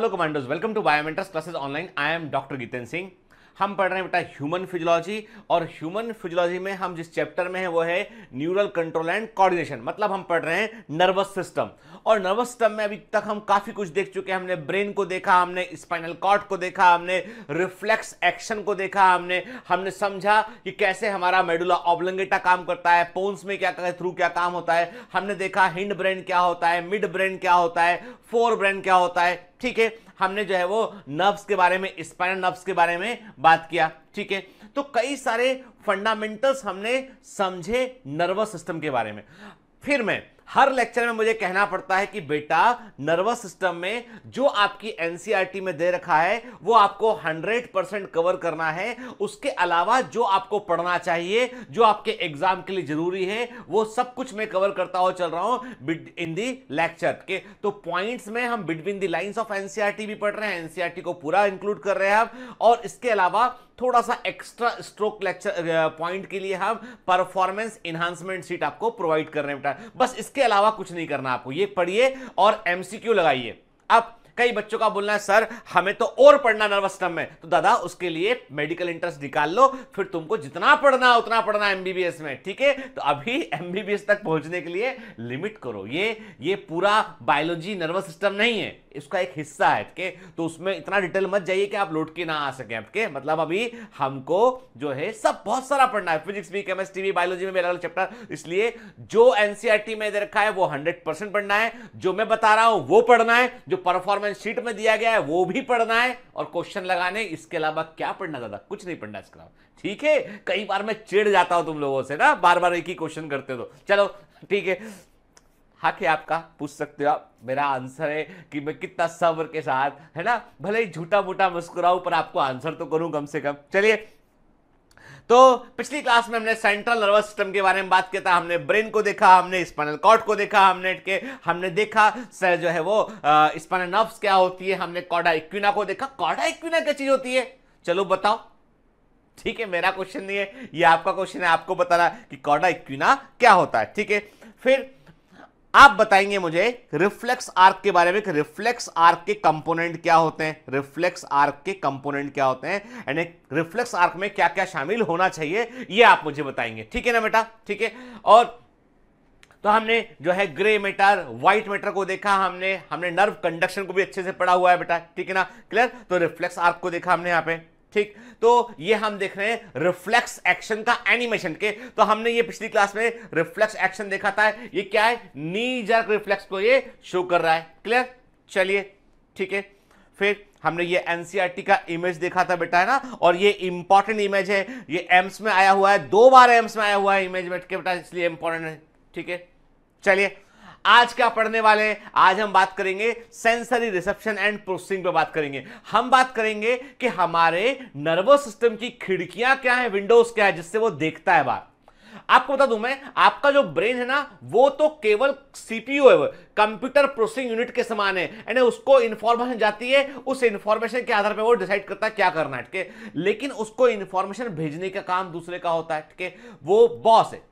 Hello Commandos, welcome to Biomentors Classes Online. I am Dr. Gitan Singh. हम पढ़ रहे हैं बेटा ह्यूमन फिजियोलॉजी और ह्यूमन फिजियोलॉजी में हम जिस चैप्टर में है वो है न्यूरल कंट्रोल एंड कोऑर्डिनेशन मतलब हम पढ़ रहे हैं नर्वस सिस्टम और नर्वस सिस्टम में अभी तक हम काफ़ी कुछ देख चुके हैं हमने ब्रेन को देखा हमने स्पाइनल कॉर्ड को देखा हमने रिफ्लेक्स एक्शन को देखा हमने हमने समझा कि कैसे हमारा मेडुला ऑब्लंगेटा काम करता है पोन्स में क्या थ्रू क्या काम होता है हमने देखा हिंड ब्रेन क्या होता है मिड ब्रेन क्या होता है फोर ब्रेन क्या होता है ठीक है हमने जो है वो नर्व्स के बारे में स्पाइनल नर्व्स के बारे में बात किया ठीक है तो कई सारे फंडामेंटल्स हमने समझे नर्वस सिस्टम के बारे में फिर मैं हर लेक्चर में मुझे कहना पड़ता है कि बेटा नर्वस सिस्टम में जो आपकी एनसीईआरटी e में दे रखा है वो आपको 100 परसेंट कवर करना है उसके अलावा जो आपको पढ़ना चाहिए जो आपके एग्जाम के लिए जरूरी है वो सब कुछ मैं कवर करता हुआ चल रहा हूं इन दी लेक्चर के तो पॉइंट्स में हम between the lines of NCERT भी पढ़ रहे हैं एनसीईआरटी e को पूरा इंक्लूड कर रहे हैं हम और इसके अलावा थोड़ा सा एक्स्ट्रा स्ट्रोक लेक्चर पॉइंट के लिए हम परफॉर्मेंस इन्हांसमेंट सीट आपको प्रोवाइड कर रहे हैं बेटा बस इसके इसके अलावा कुछ नहीं करना आपको ये पढ़िए और एमसीक्यू लगाइए अब कई बच्चों का बोलना है सर हमें तो और पढ़ना नर्वस स्टम में तो दादा उसके लिए मेडिकल इंटरेस्ट निकाल लो फिर तुमको जितना पढ़ना उतना पढ़ना एमबीबीएस में ठीक है तो अभी एमबीबीएस तक पहुंचने के लिए लिमिट करो ये ये पूरा बायोलॉजी नर्वस सिस्टम नहीं है इसका एक हिस्सा है के तो उसमें इतना डिटेल मत जाइए कि आप लौट के ना आ सके आपके मतलब अभी हमको जो है सब बहुत सारा पढ़ना है फिजिक्स भी केमिस्ट्री भी बायोलॉजी में मेरा चैप्टर इसलिए जो एनसीआरटी e में दे रखा है वो हंड्रेड परसेंट पढ़ना है जो मैं बता रहा हूं वो पढ़ना है जो परफॉर्म परफॉर्मेंस शीट में दिया गया है वो भी पढ़ना है और क्वेश्चन लगाने इसके अलावा क्या पढ़ना ज्यादा कुछ नहीं पढ़ना इसके अलावा ठीक है कई बार मैं चिड़ जाता हूं तुम लोगों से ना बार बार एक ही क्वेश्चन करते तो चलो ठीक है हाँ है आपका पूछ सकते हो आप मेरा आंसर है कि मैं कितना सब्र के साथ है ना भले ही झूठा मूठा मुस्कुराऊ पर आपको आंसर तो करूं कम से कम चलिए तो पिछली क्लास में हमने सेंट्रल नर्वस सिस्टम के बारे में बात किया था हमने ब्रेन को देखा हमने स्पाइनल कॉर्ड को देखा हमने के हमने देखा सर जो है वो स्पाइनल नर्व्स क्या होती है हमने कॉडा इक्विना को देखा कॉडा इक्विना क्या चीज होती है चलो बताओ ठीक है मेरा क्वेश्चन नहीं है ये आपका क्वेश्चन है आपको बताना कि कॉडा इक्विना क्या होता है ठीक है फिर आप बताएंगे मुझे रिफ्लेक्स आर्क के बारे में कि रिफ्लेक्स आर्क के कंपोनेंट क्या होते हैं रिफ्लेक्स आर्क के कंपोनेंट क्या होते हैं रिफ्लेक्स आर्क में क्या क्या शामिल होना चाहिए ये आप मुझे बताएंगे ठीक है ना बेटा ठीक है और तो हमने जो है ग्रे मेटर व्हाइट मेटर को देखा हमने हमने नर्व कंडक्शन को भी अच्छे से पढ़ा हुआ है बेटा ठीक है ना क्लियर तो रिफ्लेक्स आर्क को देखा हमने यहाँ पे ठीक तो ये हम देख रहे हैं रिफ्लेक्स एक्शन का एनिमेशन के तो हमने ये पिछली क्लास में रिफ्लेक्स एक्शन देखा था ये क्या है नी जर्क रिफ्लेक्स को ये शो कर रहा है क्लियर चलिए ठीक है फिर हमने ये एनसीआरटी e का इमेज देखा था बेटा है ना और ये इंपॉर्टेंट इमेज है ये एम्स में आया हुआ है दो बार एम्स में आया हुआ है इमेज बैठ के बेटा इसलिए इंपॉर्टेंट है ठीक है चलिए आज क्या पढ़ने वाले हैं आज हम बात करेंगे सेंसरी रिसेप्शन एंड प्रोसेसिंग पे बात करेंगे हम बात करेंगे कि हमारे नर्वस सिस्टम की खिड़कियां क्या है विंडोज क्या है जिससे वो देखता है बात आपको बता दूं मैं आपका जो ब्रेन है ना वो तो केवल सीपीयू है कंप्यूटर प्रोसेसिंग यूनिट के समान है यानी उसको इंफॉर्मेशन जाती है उस इंफॉर्मेशन के आधार पर वो डिसाइड करता है क्या करना है ठीक है लेकिन उसको इंफॉर्मेशन भेजने का काम दूसरे का होता है ठीक है वो बॉस है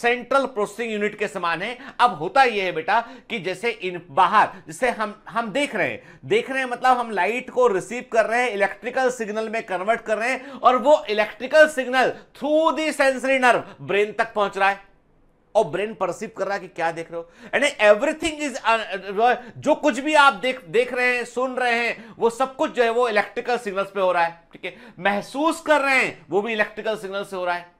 सेंट्रल प्रोसेसिंग यूनिट के समान है अब होता यह है बेटा कि जैसे इन बाहर जैसे हम हम देख रहे हैं देख रहे हैं मतलब हम लाइट को रिसीव कर रहे हैं इलेक्ट्रिकल सिग्नल में कन्वर्ट कर रहे हैं और वो electrical signal through the sensory nerve brain तक पहुंच रहा है और ब्रेन परसीव कर रहा है कि क्या देख रहे हो एंड एवरीथिंग इज जो कुछ भी आप देख देख रहे हैं सुन रहे हैं वो सब कुछ जो है वो इलेक्ट्रिकल सिग्नल्स पे हो रहा है ठीक है महसूस कर रहे हैं वो भी इलेक्ट्रिकल सिग्नल से हो रहा है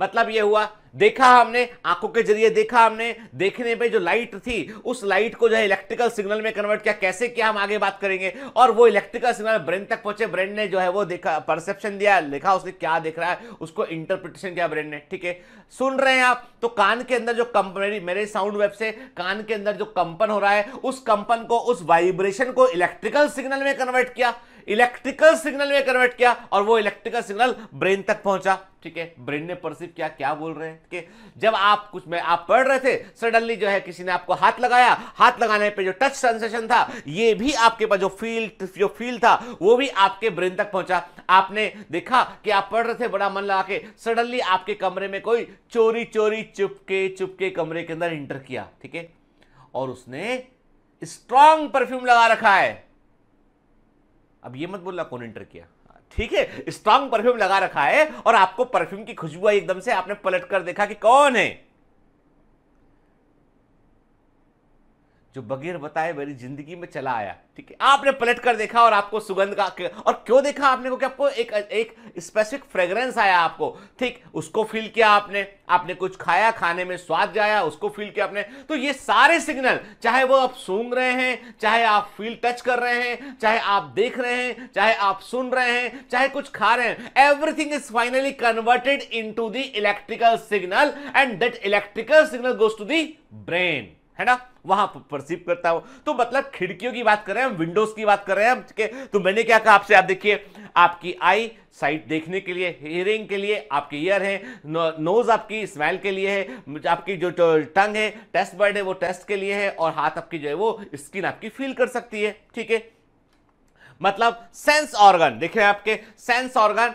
मतलब ये हुआ देखा हमने आंखों के जरिए देखा हमने देखने पे जो लाइट थी उस लाइट को जो है इलेक्ट्रिकल सिग्नल में कन्वर्ट किया कैसे किया हम आगे बात करेंगे और वो इलेक्ट्रिकल सिग्नल ब्रेन तक पहुंचे ब्रेन ने जो है वो देखा परसेप्शन दिया लिखा उसने क्या देख रहा है उसको इंटरप्रिटेशन किया ब्रेन ने ठीक है सुन रहे हैं आप तो कान के अंदर जो कंपन मेरे साउंड वेब से कान के अंदर जो कंपन हो रहा है उस कंपन को उस वाइब्रेशन को इलेक्ट्रिकल सिग्नल में कन्वर्ट किया इलेक्ट्रिकल सिग्नल में कन्वर्ट किया और वो इलेक्ट्रिकल सिग्नल ब्रेन तक पहुंचा ठीक है ब्रेन ने परसिव किया क्या बोल रहे हैं जब आप कुछ में आप पढ़ रहे थे सडनली जो है किसी ने आपको हाथ लगाया हाथ लगाने पे जो टच सेंसेशन था ये भी आपके पास जो फील जो फील था वो भी आपके ब्रेन तक पहुंचा आपने देखा कि आप पढ़ रहे थे बड़ा मन लगा के सडनली आपके कमरे में कोई चोरी चोरी चुपके चुपके कमरे के अंदर इंटर किया ठीक है और उसने स्ट्रांग परफ्यूम लगा रखा है अब ये मत बोलना कौन इंटर किया ठीक है स्ट्रांग परफ्यूम लगा रखा है और आपको परफ्यूम की खुशबू एकदम से आपने पलट कर देखा कि कौन है जो बगैर बताए मेरी जिंदगी में चला आया ठीक है आपने पलट कर देखा और आपको सुगंध का और क्यों देखा आपने को कि आपको एक एक स्पेसिफिक फ्रेग्रेंस आया आपको ठीक उसको फील किया आपने आपने कुछ खाया खाने में स्वाद जाया उसको फील किया आपने तो ये सारे सिग्नल चाहे वो आप सूंघ रहे हैं चाहे आप फील टच कर रहे हैं चाहे आप देख रहे हैं चाहे आप सुन रहे हैं चाहे कुछ खा रहे हैं everything is finally converted into the electrical signal and that electrical signal goes to the brain है ना वहां परसीव करता हो तो मतलब खिड़कियों की बात कर रहे हैं विंडोज की बात कर रहे हैं हम तो मैंने क्या कहा आपसे आप देखिए आपकी आई साइट देखने के लिए हियरिंग के लिए आपके ईयर है नोज आपकी स्मेल के लिए है आपकी जो टंग है टेस्ट बर्ड है वो टेस्ट के लिए है और हाथ आपकी जो है वो स्किन आपकी फील कर सकती है ठीक है मतलब सेंस ऑर्गन देखे आपके सेंस ऑर्गन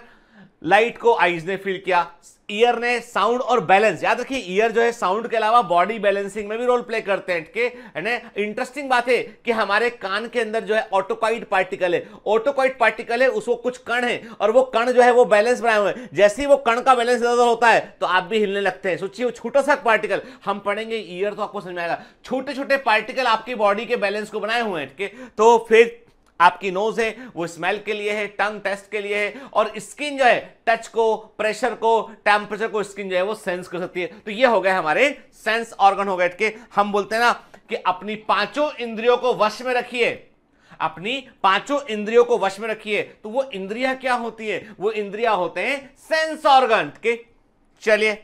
लाइट को आईज ने फील किया ईयर ने साउंड और बैलेंस याद रखिए ईयर जो है साउंड के अलावा बॉडी बैलेंसिंग में भी रोल प्ले करते हैं ठीक है इंटरेस्टिंग बात है कि हमारे कान के अंदर जो है ऑटोकॉइड पार्टिकल है ऑटोकॉइड पार्टिकल है उसको कुछ कण है और वो कण जो है वो बैलेंस बनाए हुए हैं जैसे ही वो कण का बैलेंस ज्यादा होता है तो आप भी हिलने लगते हैं सोचिए वो छोटा सा पार्टिकल हम पढ़ेंगे ईयर तो आपको समझ में आएगा छोटे छोटे पार्टिकल आपकी बॉडी के बैलेंस को बनाए हुए हैं ठीक है तो फिर आपकी नोज है वो स्मेल के लिए है टंग टेस्ट के लिए है और स्किन जो है टच को प्रेशर को टेम्परेचर को स्किन जो है वो सेंस कर सकती है तो ये हो गए हमारे सेंस ऑर्गन हो गए के हम बोलते हैं ना कि अपनी पांचों इंद्रियों को वश में रखिए अपनी पांचों इंद्रियों को वश में रखिए तो वो इंद्रिया क्या होती है वो इंद्रिया होते हैं सेंस ऑर्गन के चलिए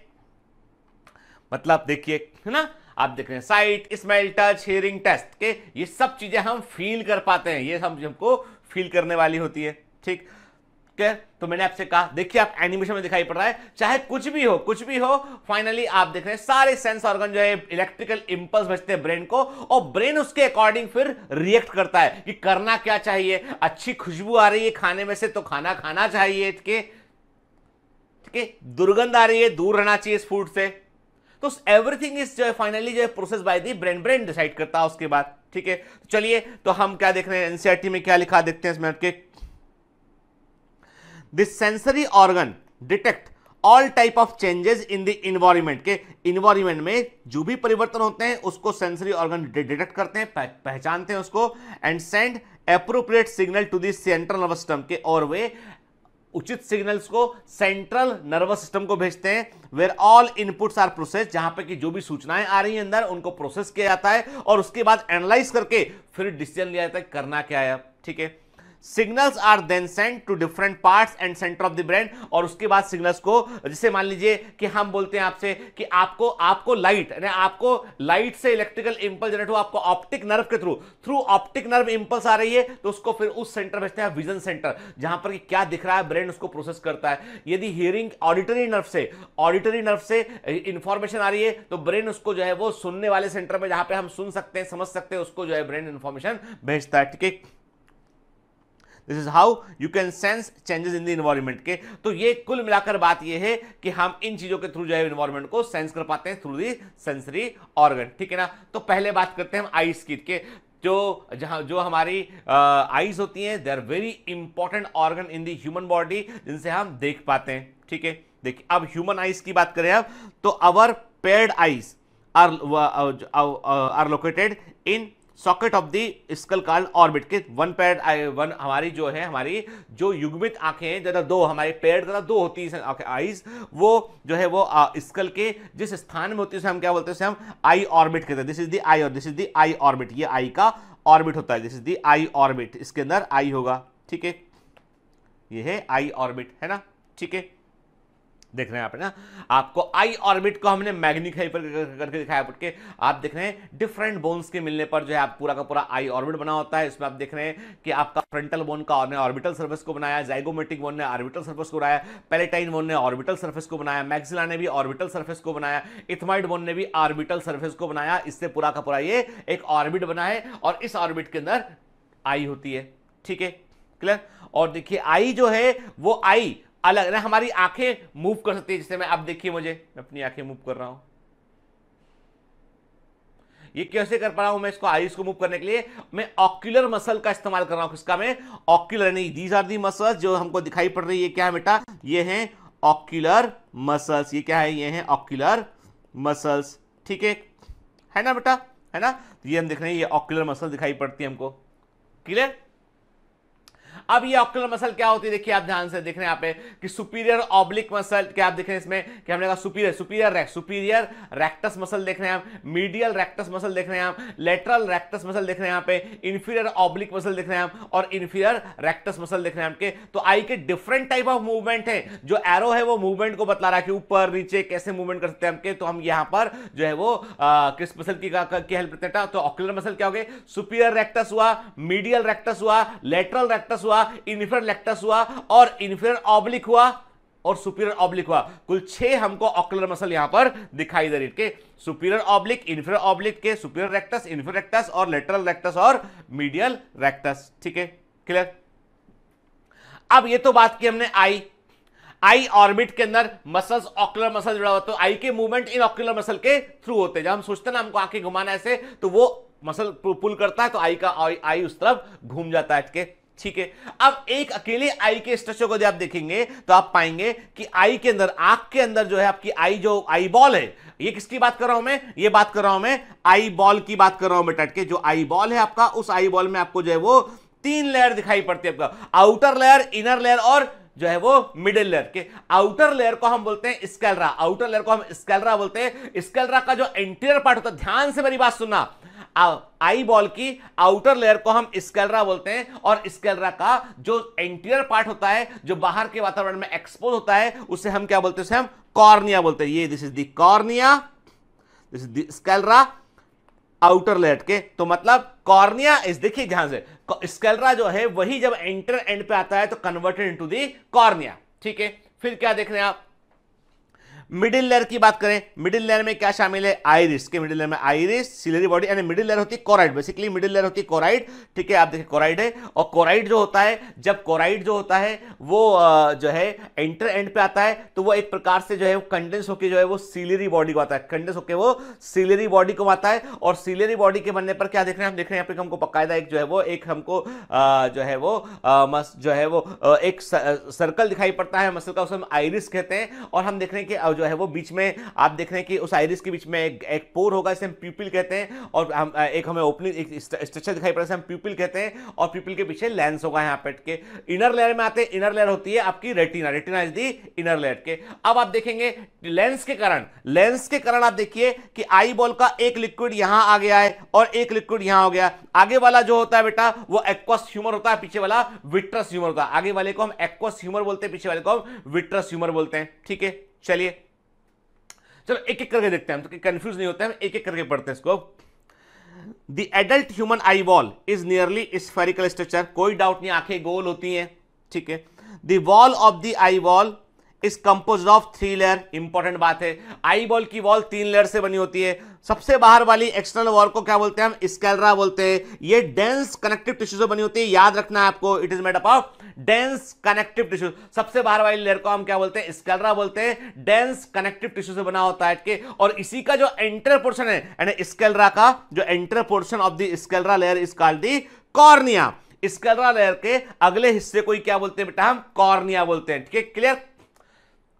मतलब देखिए है ना आप देख रहे हैं sight smell touch hearing taste के ये सब चीज़ें हम फील कर पाते हैं ये हम हमको फील करने वाली होती है ठीक ठीक है तो मैंने आपसे कहा देखिए आप एनिमेशन में दिखाई पड़ रहा है चाहे कुछ भी हो कुछ भी हो फाइनली आप देख रहे हैं सारे सेंस ऑर्गन जो है इलेक्ट्रिकल इंपल्स भेजते हैं ब्रेन को और ब्रेन उसके अकॉर्डिंग फिर रिएक्ट करता है कि करना क्या चाहिए अच्छी खुशबू आ रही है खाने में से तो खाना खाना चाहिए ठीक है दुर्गंध आ रही है दूर रहना चाहिए इस फूड से तो एवरीथिंग इज जो है फाइनली जो है process by the brain brain decide करता है उसके बाद ठीक है तो चलिए तो हम क्या देख रहे हैं एनसीआरटी e में क्या लिखा देखते हैं इसमें आपके this sensory organ detect all type of changes in the environment के इन्वायरमेंट में जो भी परिवर्तन होते हैं उसको सेंसरी ऑर्गन डिटेक्ट करते हैं पहचानते हैं उसको and send appropriate signal to the central nervous system के और वे उचित सिग्नल्स को सेंट्रल नर्वस सिस्टम को भेजते हैं where all inputs are process जहां पे कि जो भी सूचनाएं आ रही हैं अंदर उनको प्रोसेस किया जाता है और उसके बाद एनालाइज करके फिर डिसीजन लिया जाता है करना क्या है ठीक है signals are then sent to different parts and centre of the brain और उसके बाद सिग्नल्स को जैसे मान लीजिए कि हम बोलते हैं आपसे कि आपको आपको लाइट यानी आपको लाइट से इलेक्ट्रिकल इंपल्स जनरेट हो आपको ऑप्टिक नर्व के through through optic nerve impulse आ रही है तो उसको फिर उस सेंटर भेजते हैं विजन सेंटर जहां पर क्या दिख रहा है ब्रेन उसको प्रोसेस करता है यदि हियरिंग ऑडिटरी नर्व से ऑडिटरी नर्व से इंफॉर्मेशन आ रही है तो ब्रेन उसको जो है वो सुनने वाले सेंटर में जहां पर हम सुन सकते हैं समझ सकते हैं उसको जो है ब्रेन इंफॉर्मेशन भेजता है ठीक है this is how you can sense changes in the environment के तो ये कुल मिलाकर बात ये है कि हम इन चीज़ों के थ्रू जो है इन्वायरमेंट को सेंस कर पाते हैं थ्रू दी सेंसरी ऑर्गन ठीक है ना तो पहले बात करते हैं हम आइस की के जो जहाँ जो हमारी आइज होती हैं they are very important organ in the human body जिनसे हम देख पाते हैं ठीक है देखिए अब ह्यूमन आइज की बात करें अब तो our paired eyes are are located in socket of the skull called orbit के वन पेयर वन हमारी जो है हमारी जो युग्मित आंखें हैं ज़्यादा दो हमारे पेड़ ज़्यादा दो होती है आईज वो जो है वो स्कल के जिस स्थान में होती है हम क्या बोलते हैं हम आई ऑर्बिट कहते हैं दिस इज दी आई और this is the eye orbit ये आई का ऑर्बिट होता है this is the eye orbit इसके अंदर आई होगा ठीक है ये है आई ऑर्बिट है ना ठीक है देख रहे हैं आप ना आपको आई ऑर्बिट को हमने मैग्नीफाई पर करके दिखाया के आप देख रहे हैं डिफरेंट बोन्स के मिलने पर जो है आप पूरा का पूरा आई ऑर्बिट बना होता है इसमें आप देख रहे हैं कि आपका फ्रंटल बोन का ने ऑर्बिटल सर्फेस को बनाया जाइगोमेटिक बोन ने ऑर्बिटल सर्फेस को बनाया पेलेटाइन बोन ने ऑर्बिटल सर्फेस को बनाया मैक्सिला ने भी ऑर्बिटल सर्फेस को बनाया इथमाइड बोन ने भी ऑर्बिटल सर्फेस को बनाया इससे पूरा का पूरा ये एक ऑर्बिट बना है और इस ऑर्बिट के अंदर आई होती है ठीक है क्लियर और देखिए आई जो है वो आई अलग ना हमारी आंखें मूव कर सकती है जैसे मैं आप देखिए मुझे मैं अपनी आंखें मूव कर रहा हूं ये कैसे कर पा रहा हूं मैं इसको आईज को मूव करने के लिए मैं ऑक्यूलर मसल का इस्तेमाल कर रहा हूं किसका मैं ऑक्यूलर नहीं दीज आर दी मसल्स जो हमको दिखाई पड़ रही है क्या है बेटा ये है ऑक्यूलर मसल्स ये क्या है ये है ऑक्यूलर मसल्स ठीक है है ना बेटा है ना ये हम देख रहे हैं ये ऑक्यूलर मसल दिखाई पड़ती है हमको क्लियर अब ये ऑक्टल मसल क्या होती है देखिए आप ध्यान से देख रहे हैं यहाँ पे कि सुपीरियर ऑब्लिक मसल क्या आप देख रहे हैं इसमें कि हमने कहा superior superior rec superior rectus muscle देख रहे हैं आप मीडियल रैक्टस मसल देख रहे हैं आप लेटरल रैक्टस मसल देख रहे हैं यहाँ पे इन्फीरियर ऑब्लिक मसल देख रहे हैं आप और इन्फीरियर रैक्टस मसल देख रहे हैं आपके तो आई के डिफरेंट टाइप ऑफ मूवमेंट है जो एरो है वो मूवमेंट को बता रहा है कि ऊपर नीचे कैसे मूवमेंट कर सकते हैं हमके तो हम यहाँ पर जो है वो किस मसल की, हेल्प करते हैं तो ऑक्लर मसल क्या हो गए सुपीरियर रेक्टस हुआ मीडियल रेक्टस हुआ लेटरल रेक्टस हुआ हुआ इन्फेर लेक्टस हुआ और इन्फेर ऑब्लिक हुआ और सुपीरियर ऑब्लिक हुआ कुल छह हमको ऑक्लर मसल यहां पर दिखाई दे रही है सुपीरियर ऑब्लिक इन्फेर ऑब्लिक के सुपीरियर रेक्टस इन्फेर रेक्टस और लेटरल रेक्टस और मीडियल रेक्टस ठीक है क्लियर अब ये तो बात की हमने आई आई ऑर्बिट के अंदर मसल्स ऑक्युलर मसल जुड़ा हुआ तो आई के मूवमेंट इन ऑक्युलर मसल के थ्रू होते हैं जब हम सोचते हैं ना हमको आंखें घुमाना ऐसे तो वो मसल पुल करता है तो आई का आई, उस तरफ घूम जाता है के ठीक है अब एक अकेले आई के स्ट्रक्चर को आप देखेंगे तो आप पाएंगे कि आई के अंदर आंख के अंदर जो है आपकी आई जो आई बॉल है ये किसकी बात कर रहा हूं मैं ये बात कर रहा हूं मैं आई बॉल की बात कर रहा हूं बेटा जो आई बॉल है आपका उस आई बॉल में आपको जो है वो तीन लेयर दिखाई पड़ती है आपका आउटर लेयर इनर लेयर और जो है वो मिडिल लेयर के आउटर लेयर को हम बोलते हैं स्केलरा आउटर लेयर को हम स्केलरा बोलते हैं स्केलरा का जो इंटीरियर पार्ट होता है ध्यान से मेरी बात सुनना आई बॉल की आउटर लेयर को हम स्केलरा बोलते हैं और स्केलरा का जो इंटीरियर पार्ट होता है जो बाहर के वातावरण में एक्सपोज होता है उसे हम क्या बोलते हैं उसे हम कॉर्निया बोलते हैं ये this is cornea this is the sclera outer layer के तो मतलब कॉर्निया इज देखिए ध्यान से स्केलरा जो है वही जब एंटर एंड पे आता है तो कन्वर्टेड इनटू दी कॉर्निया ठीक है फिर क्या देख रहे हैं आप मिडिल लेयर की बात करें मिडिल लेयर में क्या शामिल है आयरिस के मिडिल लेयर में आयरिस सिलरी बॉडी यानी मिडिल लेयर होती है कोराइड बेसिकली मिडिल लेयर होती है कोराइड ठीक है आप देखिए कोराइड है और कोराइड जो होता है जब कोराइड जो होता है वो जो है एंटर एंड पे आता है तो वो एक प्रकार से जो है कंडेंस होकर जो है वो सिलरी बॉडी को आता है कंडेंस होकर वो सिलरी बॉडी को आता है और सिलरी बॉडी के बनने पर क्या देख रहे हैं हम देख रहे हैं यहाँ पे हमको बकायदा एक जो है वो एक हमको जो है वो मस जो है वो एक सर्कल दिखाई पड़ता है मसल का उसमें आयरिस कहते हैं और हम देख रहे हैं कि जो है वो बीच में आप देख रहे हैं कि उस आयरिस के बीच में एक, एक पोर होगा इसे हम प्यूपिल कहते हैं और हम एक हमें ओपनिंग एक स्ट्रक्चर दिखाई है हम प्यूपिल कहते हैं और प्यूपिल के पीछे लेंस होगा यहाँ पेट के इनर लेयर में आते हैं इनर लेयर होती है आपकी retina retina is the inner layer के अब आप देखेंगे लेंस के कारण लेंस के कारण आप देखिए कि आई बॉल का एक लिक्विड यहाँ आ गया है और एक लिक्विड यहाँ हो गया आगे वाला जो होता है बेटा वो एक्वस ह्यूमर होता है पीछे वाला विट्रस ह्यूमर होता है आगे वाले को हम एक्वस ह्यूमर बोलते हैं पीछे वाले को हम विट्रस ह्यूमर बोलते हैं ठीक है चलिए चलो एक एक करके देखते हैं हम तो कंफ्यूज नहीं होते हम एक एक करके पढ़ते हैं इसको the adult human eye wall is nearly spherical structure कोई डाउट नहीं आंखें गोल होती हैं ठीक है the wall of the eye wall is compose of three layer important बात है आई बॉल की वॉल तीन लेयर से बनी होती है सबसे बाहर वाली एक्सटर्नल वॉल को क्या बोलते हैं हम स्केलरा बोलते हैं ये डेंस कनेक्टिव टिश्यू से बनी होती है याद रखना है आपको it is made up of dense connective tissue सबसे बाहर वाली लेयर को हम क्या बोलते हैं स्केलरा बोलते हैं डेंस कनेक्टिव टिश्यू से बना होता है के और इसी का जो एंटर पोर्शन है यानी स्केलरा का जो anterior portion of the sclera layer is called the cornea sclera layer के अगले हिस्से को ही क्या बोलते हैं बेटा हम कॉर्निया बोलते हैं ठीक है क्लियर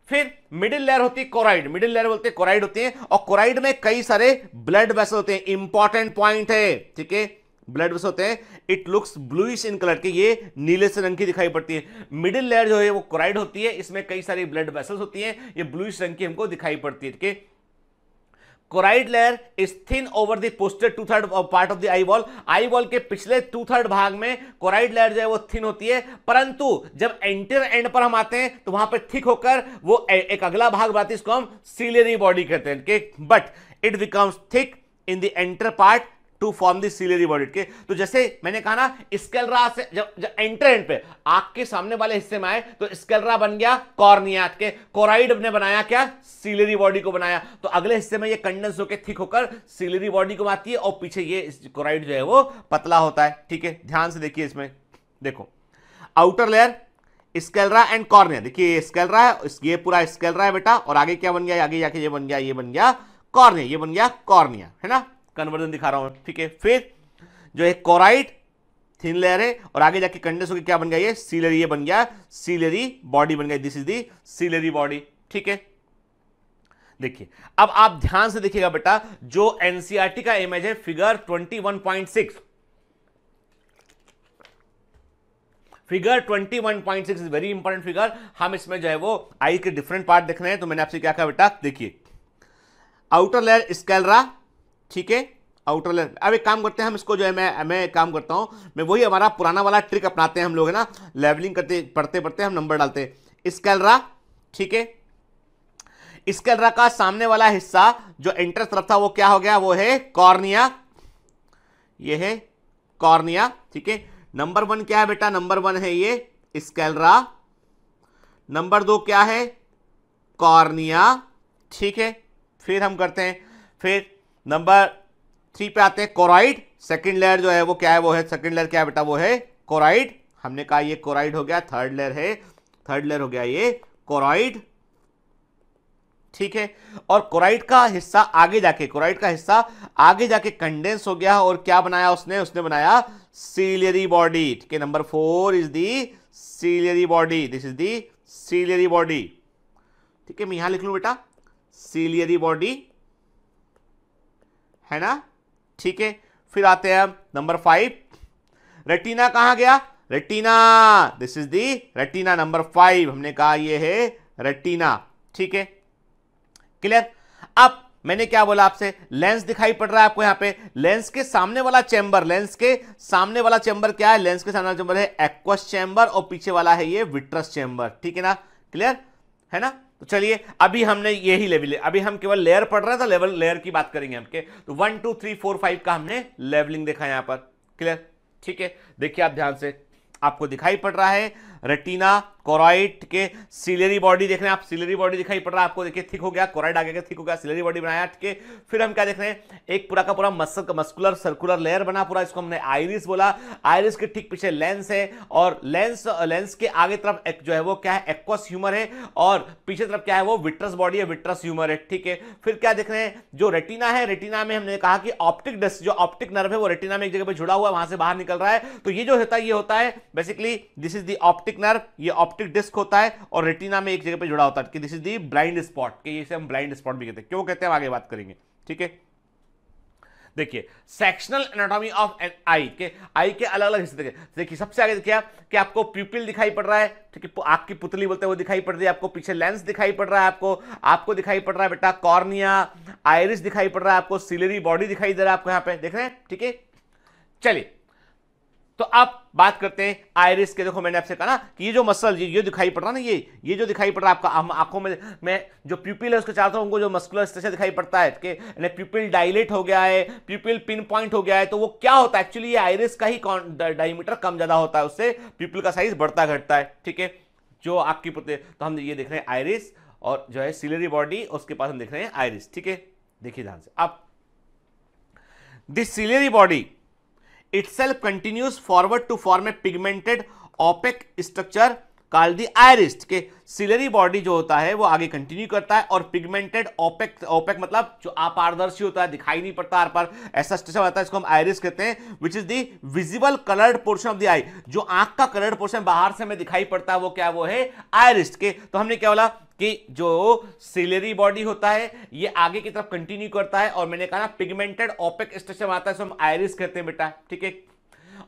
फिर मिडिल लेयर होती है कोराइड मिडिल लेयर बोलते हैं कोराइड होती है और कोराइड में कई सारे ब्लड वेसल होते हैं इंपॉर्टेंट पॉइंट है ठीक है ब्लड वेसल होते हैं it looks bluish in colour के ये नीले से रंग की दिखाई पड़ती है मिडिल लेयर जो है वो कोराइड होती है इसमें कई सारी ब्लड वेसल्स होती हैं ये ब्लूइश रंग की हमको दिखाई पड़ती है ठीक है choroid layer is thin over the posterior two third part of the eye wall eye wall के पिछले टू थर्ड भाग में कोराइड लेयर जो है वो थिन होती है परंतु जब एंटर एंड पर हम आते हैं तो वहां पर थिक होकर वो ए, एक अगला भाग बात इसको हम सीलियरी बॉडी कहते हैं but it becomes thick in the anterior part to form this ciliary body के तो जैसे मैंने कहा ना स्केलरा से जब, जब एंट्रेंट पे आग के सामने वाले हिस्से में आए तो स्केलरा बन गया कॉर्निया के कोराइड ने बनाया क्या सीलरी बॉडी को बनाया तो अगले हिस्से में ये कंडेंस होकर थिक होकर सीलरी बॉडी को आती है और पीछे ये कोराइड जो है वो पतला होता है ठीक है ध्यान से देखिए इसमें देखो outer layer sclera and cornea देखिए ये स्केलरा है ये पूरा स्केलरा है बेटा और आगे क्या बन गया आगे जाके ये बन गया ये बन गया कॉर्निया ये बन गया कॉर्निया है ना कन्वर्जन दिखा रहा हूं ठीक है फिर जो है कोराइट थिन लेयर है और आगे जाके कंडेंस होकर क्या बन गया ये सीलरी ये बन गया सीलरी बॉडी बन गई this is the ciliary body ठीक है देखिए अब आप ध्यान से देखिएगा बेटा जो एनसीआरटी e का इमेज है figure 21.6 figure 21.6 is very important figure हम इसमें जो है वो आई के डिफरेंट पार्ट देख रहे हैं तो मैंने आपसे क्या कहा बेटा देखिए आउटर लेयर स्केलरा ठीक है आउटर लेयर अब एक काम करते हैं हम इसको जो है मैं मैं काम करता हूँ मैं वही हमारा पुराना वाला ट्रिक अपनाते हैं हम लोग है ना लेवलिंग करते पढ़ते पढ़ते हम नंबर डालते हैं स्कैलरा ठीक है स्कैलरा का सामने वाला हिस्सा जो इंटरेस्ट तरफ था वो क्या हो गया वो है कॉर्निया ये है कॉर्निया ठीक है नंबर वन क्या है बेटा नंबर वन है ये स्कैलरा नंबर दो क्या है कॉर्निया ठीक है फिर हम करते हैं फिर नंबर थ्री पे आते हैं कोराइड सेकंड लेयर जो है वो क्या है वो है सेकंड लेयर क्या है बेटा वो है कोराइड हमने कहा ये कोराइड हो गया थर्ड लेयर है थर्ड लेयर हो गया ये कोराइड ठीक है और कोराइड का हिस्सा आगे जाके कोराइड का हिस्सा आगे जाके कंडेंस हो गया और क्या बनाया उसने उसने बनाया सीलियरी बॉडी ठीक है number four is the ciliary body this is the ciliary body ठीक है मैं यहां लिख लू बेटा सीलियरी बॉडी है ना ठीक है फिर आते हैं हम नंबर फाइव रेटिना कहा गया retina this is the retina number five हमने कहा ये है रेटिना ठीक है क्लियर अब मैंने क्या बोला आपसे लेंस दिखाई पड़ रहा है आपको यहां पे लेंस के सामने वाला चैम्बर लेंस के सामने वाला चैम्बर क्या है लेंस के सामने वाला चैम्बर है एक्वस चैम्बर और पीछे वाला है ये विट्रस चैम्बर ठीक है ना क्लियर है ना तो चलिए अभी हमने यही लेवल अभी हम केवल लेयर पढ़ रहा था लेवल लेयर की बात करेंगे हमके तो one two three four five का हमने लेवलिंग देखा यहां पर क्लियर ठीक है देखिए आप ध्यान से आपको दिखाई पड़ रहा है रेटिना कोराइट के सिलेरी बॉडी देख रहे हैं आप सिलेरी बॉडी दिखाई पड़ रहा है आपको देखिए थिक हो गया कोराइड आगे थिक हो गया सिलेरी बॉडी बनाया ठीक है फिर हम क्या देख रहे हैं एक पूरा का पूरा मसल मस्कुलर सर्कुलर लेयर बना पूरा इसको हमने आयरिस बोला आयरिस के ठीक पीछे लेंस है और लेंस लेंस के आगे तरफ एक जो है वो क्या है एक्वस ह्यूमर है और पीछे तरफ क्या है वो विट्रस बॉडी है विट्रस ह्यूमर है ठीक है फिर क्या देख रहे हैं जो रेटिना है रेटिना में हमने कहा कि ऑप्टिक डस्ट जो ऑप्टिक नर्व है वो रेटिना में एक जगह पर जुड़ा हुआ है वहां से बाहर निकल रहा है तो ये जो होता है ये होता है basically this is the optic nerve ये ऑप्टिक डिस्क होता है और रेटिना में एक जगह पे जुड़ा होता है कि this is the blind spot कि इसे हम ब्लाइंड स्पॉट भी कहते हैं क्यों कहते हैं आगे बात करेंगे ठीक है देखिए sectional anatomy of an eye के आई के अलग अलग हिस्से देखे देखिए सबसे आगे देखिए आप कि आपको प्यूपिल दिखाई पड़ रहा है ठीक है आग की पुतली बोलते हैं वो दिखाई पड़ रही है आपको पीछे लेंस दिखाई पड़ रहा है आपको आपको दिखाई पड़ रहा है बेटा कॉर्निया आयरिस दिखाई पड़ रहा है आपको सिलरी बॉडी दिखाई दे रहा है आपको यहाँ पे देख रहे हैं ठीक है चलिए तो आप बात करते हैं आयरिस के देखो मैंने आपसे कहा ना कि ये जो मसल ये दिखाई पड़ रहा ना ये ये जो दिखाई पड़ रहा है आपका आंखों में मैं जो प्यूपिल है उसके चारों उनको जो मस्कुलर स्ट्रेचर दिखाई पड़ता है कि प्यूपिल डायलेट हो गया है प्यूपिल पिन पॉइंट हो गया है तो वो क्या होता है एक्चुअली ये आयरिस का ही डायमीटर कम ज़्यादा होता है उससे प्यूपिल का साइज बढ़ता घटता है ठीक है जो आपकी तो हम ये देख रहे हैं आयरिस और जो है सिलरी बॉडी उसके पास हम देख रहे हैं आयरिस ठीक है देखिए ध्यान से अब this ciliary body itself continues forward to form a pigmented opaque structure call the iris के सिलरी बॉडी जो होता है वो आगे कंटिन्यू करता है और पिगमेंटेड ओपेक ओपेक मतलब जो अपारदर्शी होता है दिखाई नहीं पड़ता आर पर ऐसा स्टेशन आता है इसको हम आयरिस कहते हैं which is the visible coloured portion of the eye जो आंख का कलर्ड पोर्शन बाहर से हमें दिखाई पड़ता है वो क्या वो है आयरिस के तो हमने क्या बोला कि जो सिलरी बॉडी होता है ये आगे की तरफ कंटिन्यू करता है और मैंने कहा ना पिगमेंटेड ओपेक स्टेशन आता है इसको हम आयरिस कहते हैं बेटा ठीक है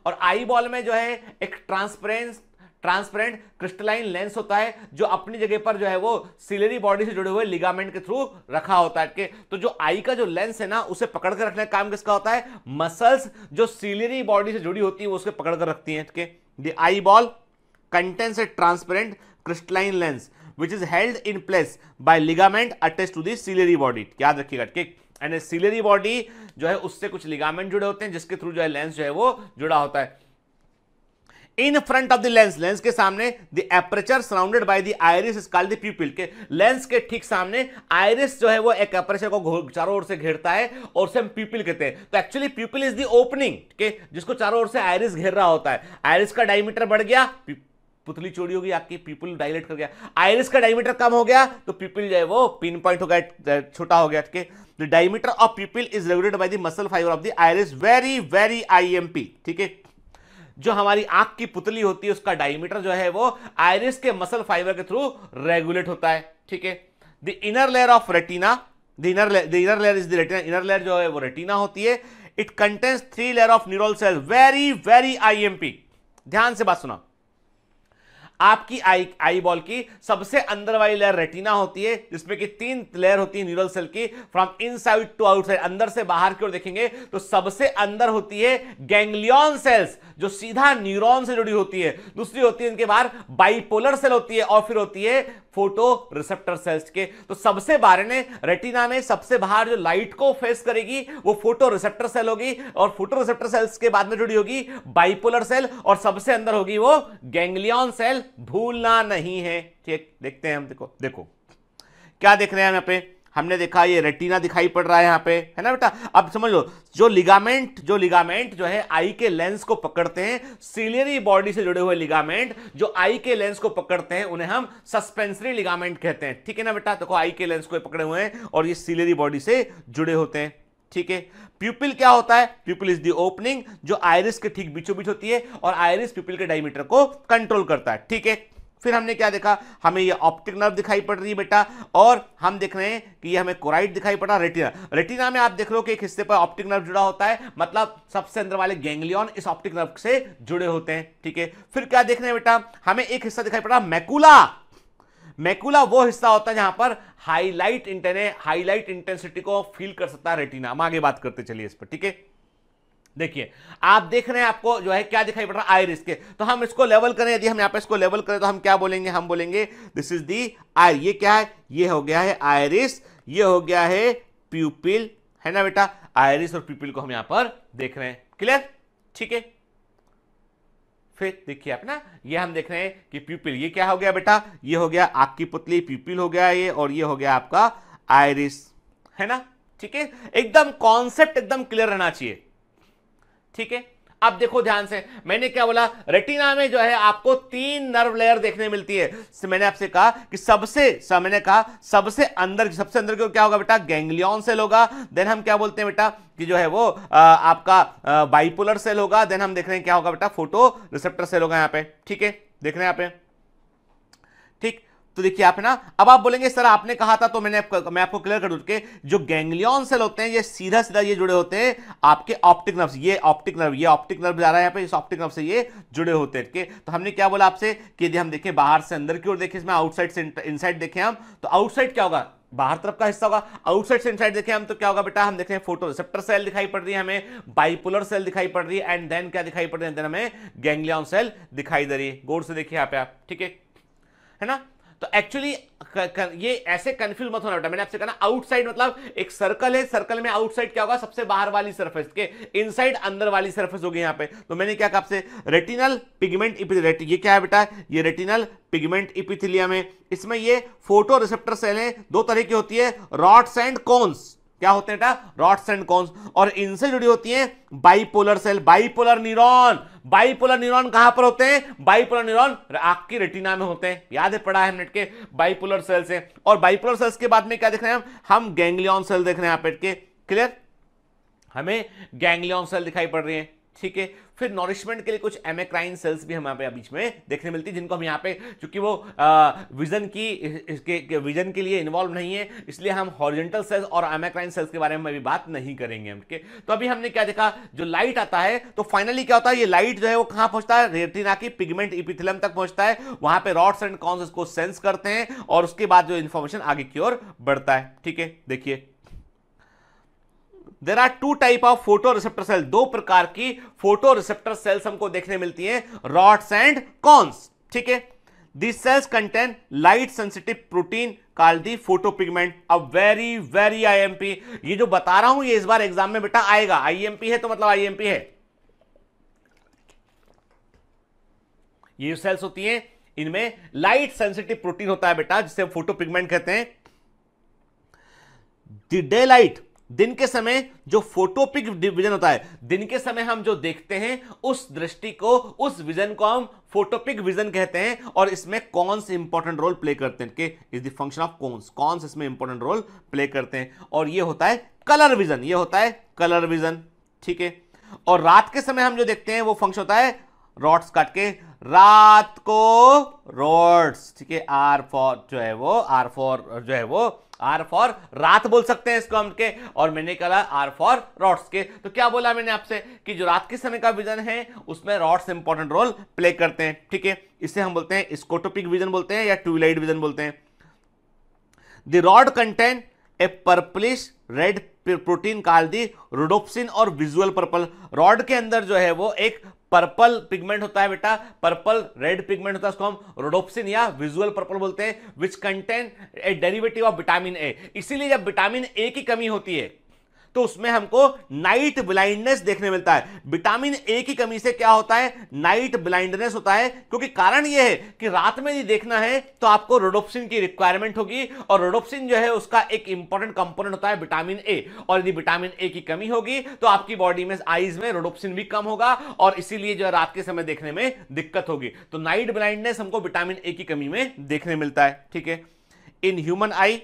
और आई बॉल में जो है एक ट्रांसपेरेंस ट्रांसपेरेंट क्रिस्टलाइन लेंस होता है जो अपनी जगह पर जो है वो सिलेरी बॉडी से जुड़े हुए लिगामेंट के थ्रू रखा होता है के तो जो आई का जो लेंस है ना उसे पकड़ कर रखने का काम किसका होता है मसल्स जो सिलेरी बॉडी से जुड़ी होती है वो उसके पकड़ कर रखती हैं the eye ball contains a transparent crystalline lens which is held in place by ligament attach to the ciliary body याद रखिएगा ठीक एंड सिलेरी बॉडी जो है उससे कुछ लिगामेंट जुड़े होते हैं जिसके थ्रू जो है लेंस जो है वो जुड़ा होता है in front of the lens lens के सामने the aperture surrounded by the iris is called the pupil के लेंस के ठीक सामने आयरिस जो है वो एक एपरेचर को चारों ओर से घेरता है और उसे हम पीपल कहते हैं तो actually pupil is the opening के जिसको चारों ओर से आयरिस घेर रहा होता है आयरिस का डायमीटर बढ़ गया पुतली चोरी होगी आपकी पीपल डायलेट कर गया आयरिस का डायमीटर कम हो गया तो पीपल जो है वो पिन पॉइंट हो गया छोटा हो गया diameter of pupil is regulated by the muscle fibre of the iris very very IMP ठीक है जो हमारी आंख की पुतली होती है उसका डायमीटर जो है वो आयरिस के मसल फाइबर के थ्रू रेगुलेट होता है ठीक है the inner layer of retina the inner the inner layer is the retina inner layer जो है वो रेटिना होती है it contains three layer of neural cell very very IMP ध्यान से बात सुना आपकी आई आई बॉल की सबसे अंदर वाली लेयर रेटिना होती है जिसमें कि तीन लेयर होती है न्यूरल सेल की फ्रॉम इनसाइड टू आउटसाइड अंदर से बाहर की ओर देखेंगे तो सबसे अंदर होती है गैंग्लियन सेल्स जो सीधा न्यूरॉन से जुड़ी होती है दूसरी होती है इनके बाहर बाइपोलर सेल होती है और फिर होती है फोटो रिसेप्टर सेल्स के तो सबसे बाहर में रेटिना में सबसे बाहर जो लाइट को फेस करेगी वो फोटो रिसेप्टर सेल होगी और फोटो रिसेप्टर सेल्स के बाद में जुड़ी होगी बाइपोलर सेल और सबसे अंदर होगी वो गैंग्लियन सेल भूलना नहीं है ठीक देखते हैं हम देखो देखो क्या देख रहे हैं हम यहाँ पे हमने देखा ये रेटिना दिखाई पड़ रहा है यहाँ पे है ना बेटा अब समझ लो जो लिगामेंट जो लिगामेंट जो है आई के लेंस को पकड़ते हैं सीलियरी बॉडी से जुड़े हुए लिगामेंट जो आई के लेंस को पकड़ते हैं उन्हें हम सस्पेंसरी लिगामेंट कहते हैं ठीक है ना बेटा देखो आई के लेंस को पकड़े हुए हैं और ये सीलियरी बॉडी से जुड़े होते हैं ठीक है प्यूपिल क्या होता है प्यूपिल इज दी ओपनिंग जो आयरिस के ठीक बीचों बीच होती है और आयरिस प्यूपिल के डायमीटर को कंट्रोल करता है ठीक है फिर हमने क्या देखा हमें ये ऑप्टिक नर्व दिखाई पड़ रही है बेटा और हम देख रहे हैं कि ये हमें कोराइड दिखाई पड़ा रेटिना रेटिना में आप देख लो कि एक हिस्से पर ऑप्टिक नर्व जुड़ा होता है मतलब सबसे अंदर वाले गैंग्लियन इस ऑप्टिक नर्व से जुड़े होते हैं ठीक है फिर क्या देख रहे हैं बेटा हमें एक हिस्सा दिखाई पड़ा रहा मैकुला मैकुला वो हिस्सा होता है जहां पर हाईलाइट इंटेने हाईलाइट इंटेंसिटी को फील कर सकता है रेटिना हम आगे बात करते चलिए इस पर ठीक है देखिए आप देख रहे हैं आपको जो है क्या दिखाई पड़ रहा है आयरिस के तो हम इसको लेवल करें यदि हम यहाँ पे इसको लेवल करें तो हम क्या बोलेंगे हम बोलेंगे दिस इज दी आयर ये क्या है ये हो गया है आयरिस ये हो गया है प्यूपिल है ना बेटा आयरिस और प्यूपिल को हम यहां पर देख रहे हैं क्लियर ठीक है फिर देखिए आप ना ये हम देख रहे हैं कि प्यूपिल ये क्या हो गया बेटा ये हो गया आग की पुतली प्यूपिल हो गया ये और ये हो गया आपका आयरिस है ना ठीक है एकदम कॉन्सेप्ट एकदम क्लियर रहना चाहिए ठीक है आप देखो ध्यान से मैंने क्या बोला रेटिना में जो है आपको तीन नर्व लेयर देखने मिलती है तो मैंने आपसे कहा कि सबसे मैंने कहा सबसे अंदर सबसे अंदर क्या होगा बेटा गैंग्लियन सेल होगा देन हम क्या बोलते हैं बेटा कि जो है वो आ, आपका बाइपोलर सेल होगा देन हम देख रहे हैं क्या होगा बेटा फोटो रिसेप्टर सेल होगा यहाँ पे ठीक है देख रहे हैं यहां पर तो देखिए आप ना अब आप बोलेंगे सर आपने कहा था तो मैंने आपको मैं आपको क्लियर कर दूं के जो गैंगलियन सेल होते हैं ये सीधा सीधा ये जुड़े होते हैं आपके ऑप्टिक नर्व ये ऑप्टिक नर्व ये ऑप्टिक नर्व जा रहा है यहाँ पे इस ऑप्टिक नर्व से ये जुड़े होते हैं तो हमने क्या बोला आपसे कि यदि हम देखें बाहर से अंदर की ओर देखें इसमें आउटसाइड से इनसाइड देखें हम तो आउटसाइड क्या होगा बाहर तरफ का हिस्सा होगा आउटसाइड से इनसाइड देखें हम तो क्या होगा बेटा हम देखें फोटो रिसेप्टर सेल दिखाई पड़ रही है हमें बाइपुलर सेल दिखाई पड़ रही है एंड देन क्या दिखाई पड़ रही है देन हमें गैंगलियन सेल दिखाई दे रही है गोर से देखिए यहाँ पे आप ठीक है है ना तो एक्चुअली ये ऐसे कंफ्यूज मत होना बेटा मैंने आपसे कहा आउटसाइड मतलब एक सर्कल है सर्कल में आउटसाइड क्या होगा सबसे बाहर वाली सरफेस के इनसाइड अंदर वाली सरफेस होगी यहाँ पे तो मैंने क्या कहा आपसे रेटिनल पिगमेंट इपिथेलिया ये क्या है बेटा ये रेटिनल पिगमेंट इपिथिलिया में इसमें ये फोटो रिसेप्टर सेल है दो तरह की होती है रॉड्स एंड कोन्स क्या होते हैं बेटा रॉड्स एंड कॉन्स और इनसे जुड़ी होती हैं bipolar cell bipolar neuron bipolar neuron कहां पर होते हैं बाइपोलर न्यूरॉन आपकी रेटिना में होते हैं याद है पढ़ा है के बाइपोलर सेल से और बाइपोलर सेल्स के बाद में क्या देख रहे हैं हम हम गैंग्लियन सेल देख रहे हैं यहाँ क्लियर हमें गैंग्लियन सेल दिखाई पड़ रही है ठीक है फिर नॉरिशमेंट के लिए कुछ एमेक्राइन सेल्स भी हमारे यहाँ बीच में देखने मिलती है जिनको हम यहाँ पे चूंकि वो विजन की इसके विजन के लिए इन्वॉल्व नहीं है इसलिए हम हॉरिजेंटल सेल्स और एमेक्राइन सेल्स के बारे में अभी बात नहीं करेंगे ओके तो अभी हमने क्या देखा जो लाइट आता है तो फाइनली क्या होता है ये लाइट जो है वो कहाँ पहुंचता है रेटिना की पिगमेंट इपिथिलम तक पहुंचता है वहां पर रॉड्स एंड कॉन्स उसको सेंस करते हैं और उसके बाद जो इन्फॉर्मेशन आगे की ओर बढ़ता है ठीक है देखिए there are two type of photo receptor cell दो प्रकार की फोटो रिसेप्टर सेल्स हमको देखने मिलती हैं रॉड्स एंड कॉन्स ठीक है cells contain light sensitive protein call the photo pigment uh very very IMP ये जो बता रहा हूं ये इस बार एग्जाम में बेटा आएगा आईएमपी है तो मतलब आईएमपी है ये जो सेल्स होती हैं इनमें लाइट सेंसिटिव प्रोटीन होता है बेटा जिसे फोटो पिगमेंट कहते हैं द डे लाइट दिन के समय जो फोटोपिक विजन होता है दिन के समय हम जो देखते हैं उस दृष्टि को उस विजन को हम फोटोपिक विजन कहते हैं और इसमें कौन से इंपॉर्टेंट रोल प्ले करते हैं कि इज द फंक्शन ऑफ कौन से इसमें इंपॉर्टेंट रोल प्ले करते हैं और ये होता है कलर विजन ये होता है कलर विजन ठीक है और रात के समय हम जो देखते हैं वो फंक्शन होता है रॉड्स काट के रात को रॉड्स ठीक है आर फॉर जो है वो आर फॉर जो है वो आर फॉर रात बोल सकते हैं इसको हम के और मैंने कहा आर फॉर रॉड्स के तो क्या बोला मैंने आपसे कि जो रात के समय का विजन है उसमें रॉड्स इंपॉर्टेंट रोल प्ले करते हैं ठीक है इसे हम बोलते हैं स्कोटोपिक विजन बोलते हैं या ट्यूबलाइट विजन बोलते हैं the rod contains a purplish red protein call the rhodopsin और विजुअल पर्पल रॉड के अंदर जो है वो एक पर्पल पिगमेंट होता है बेटा पर्पल रेड पिगमेंट होता है उसको हम रोडोप्सिन या विजुअल पर्पल बोलते हैं which contain a derivative of vitamin A इसीलिए जब विटामिन ए की कमी होती है तो उसमें हमको नाइट ब्लाइंडनेस देखने मिलता है विटामिन ए की कमी से क्या होता है नाइट ब्लाइंडनेस होता है क्योंकि कारण यह है कि रात में यदि देखना है तो आपको रोडोप्सिन की रिक्वायरमेंट होगी और रोडोप्सिन जो है उसका एक इंपॉर्टेंट कंपोनेंट होता है विटामिन ए और यदि विटामिन ए की कमी होगी तो आपकी बॉडी में आईज में रोडोप्सिन भी कम होगा और इसीलिए जो है रात के समय देखने में दिक्कत होगी तो नाइट ब्लाइंडनेस हमको विटामिन ए की कमी में देखने मिलता है ठीक है in human eye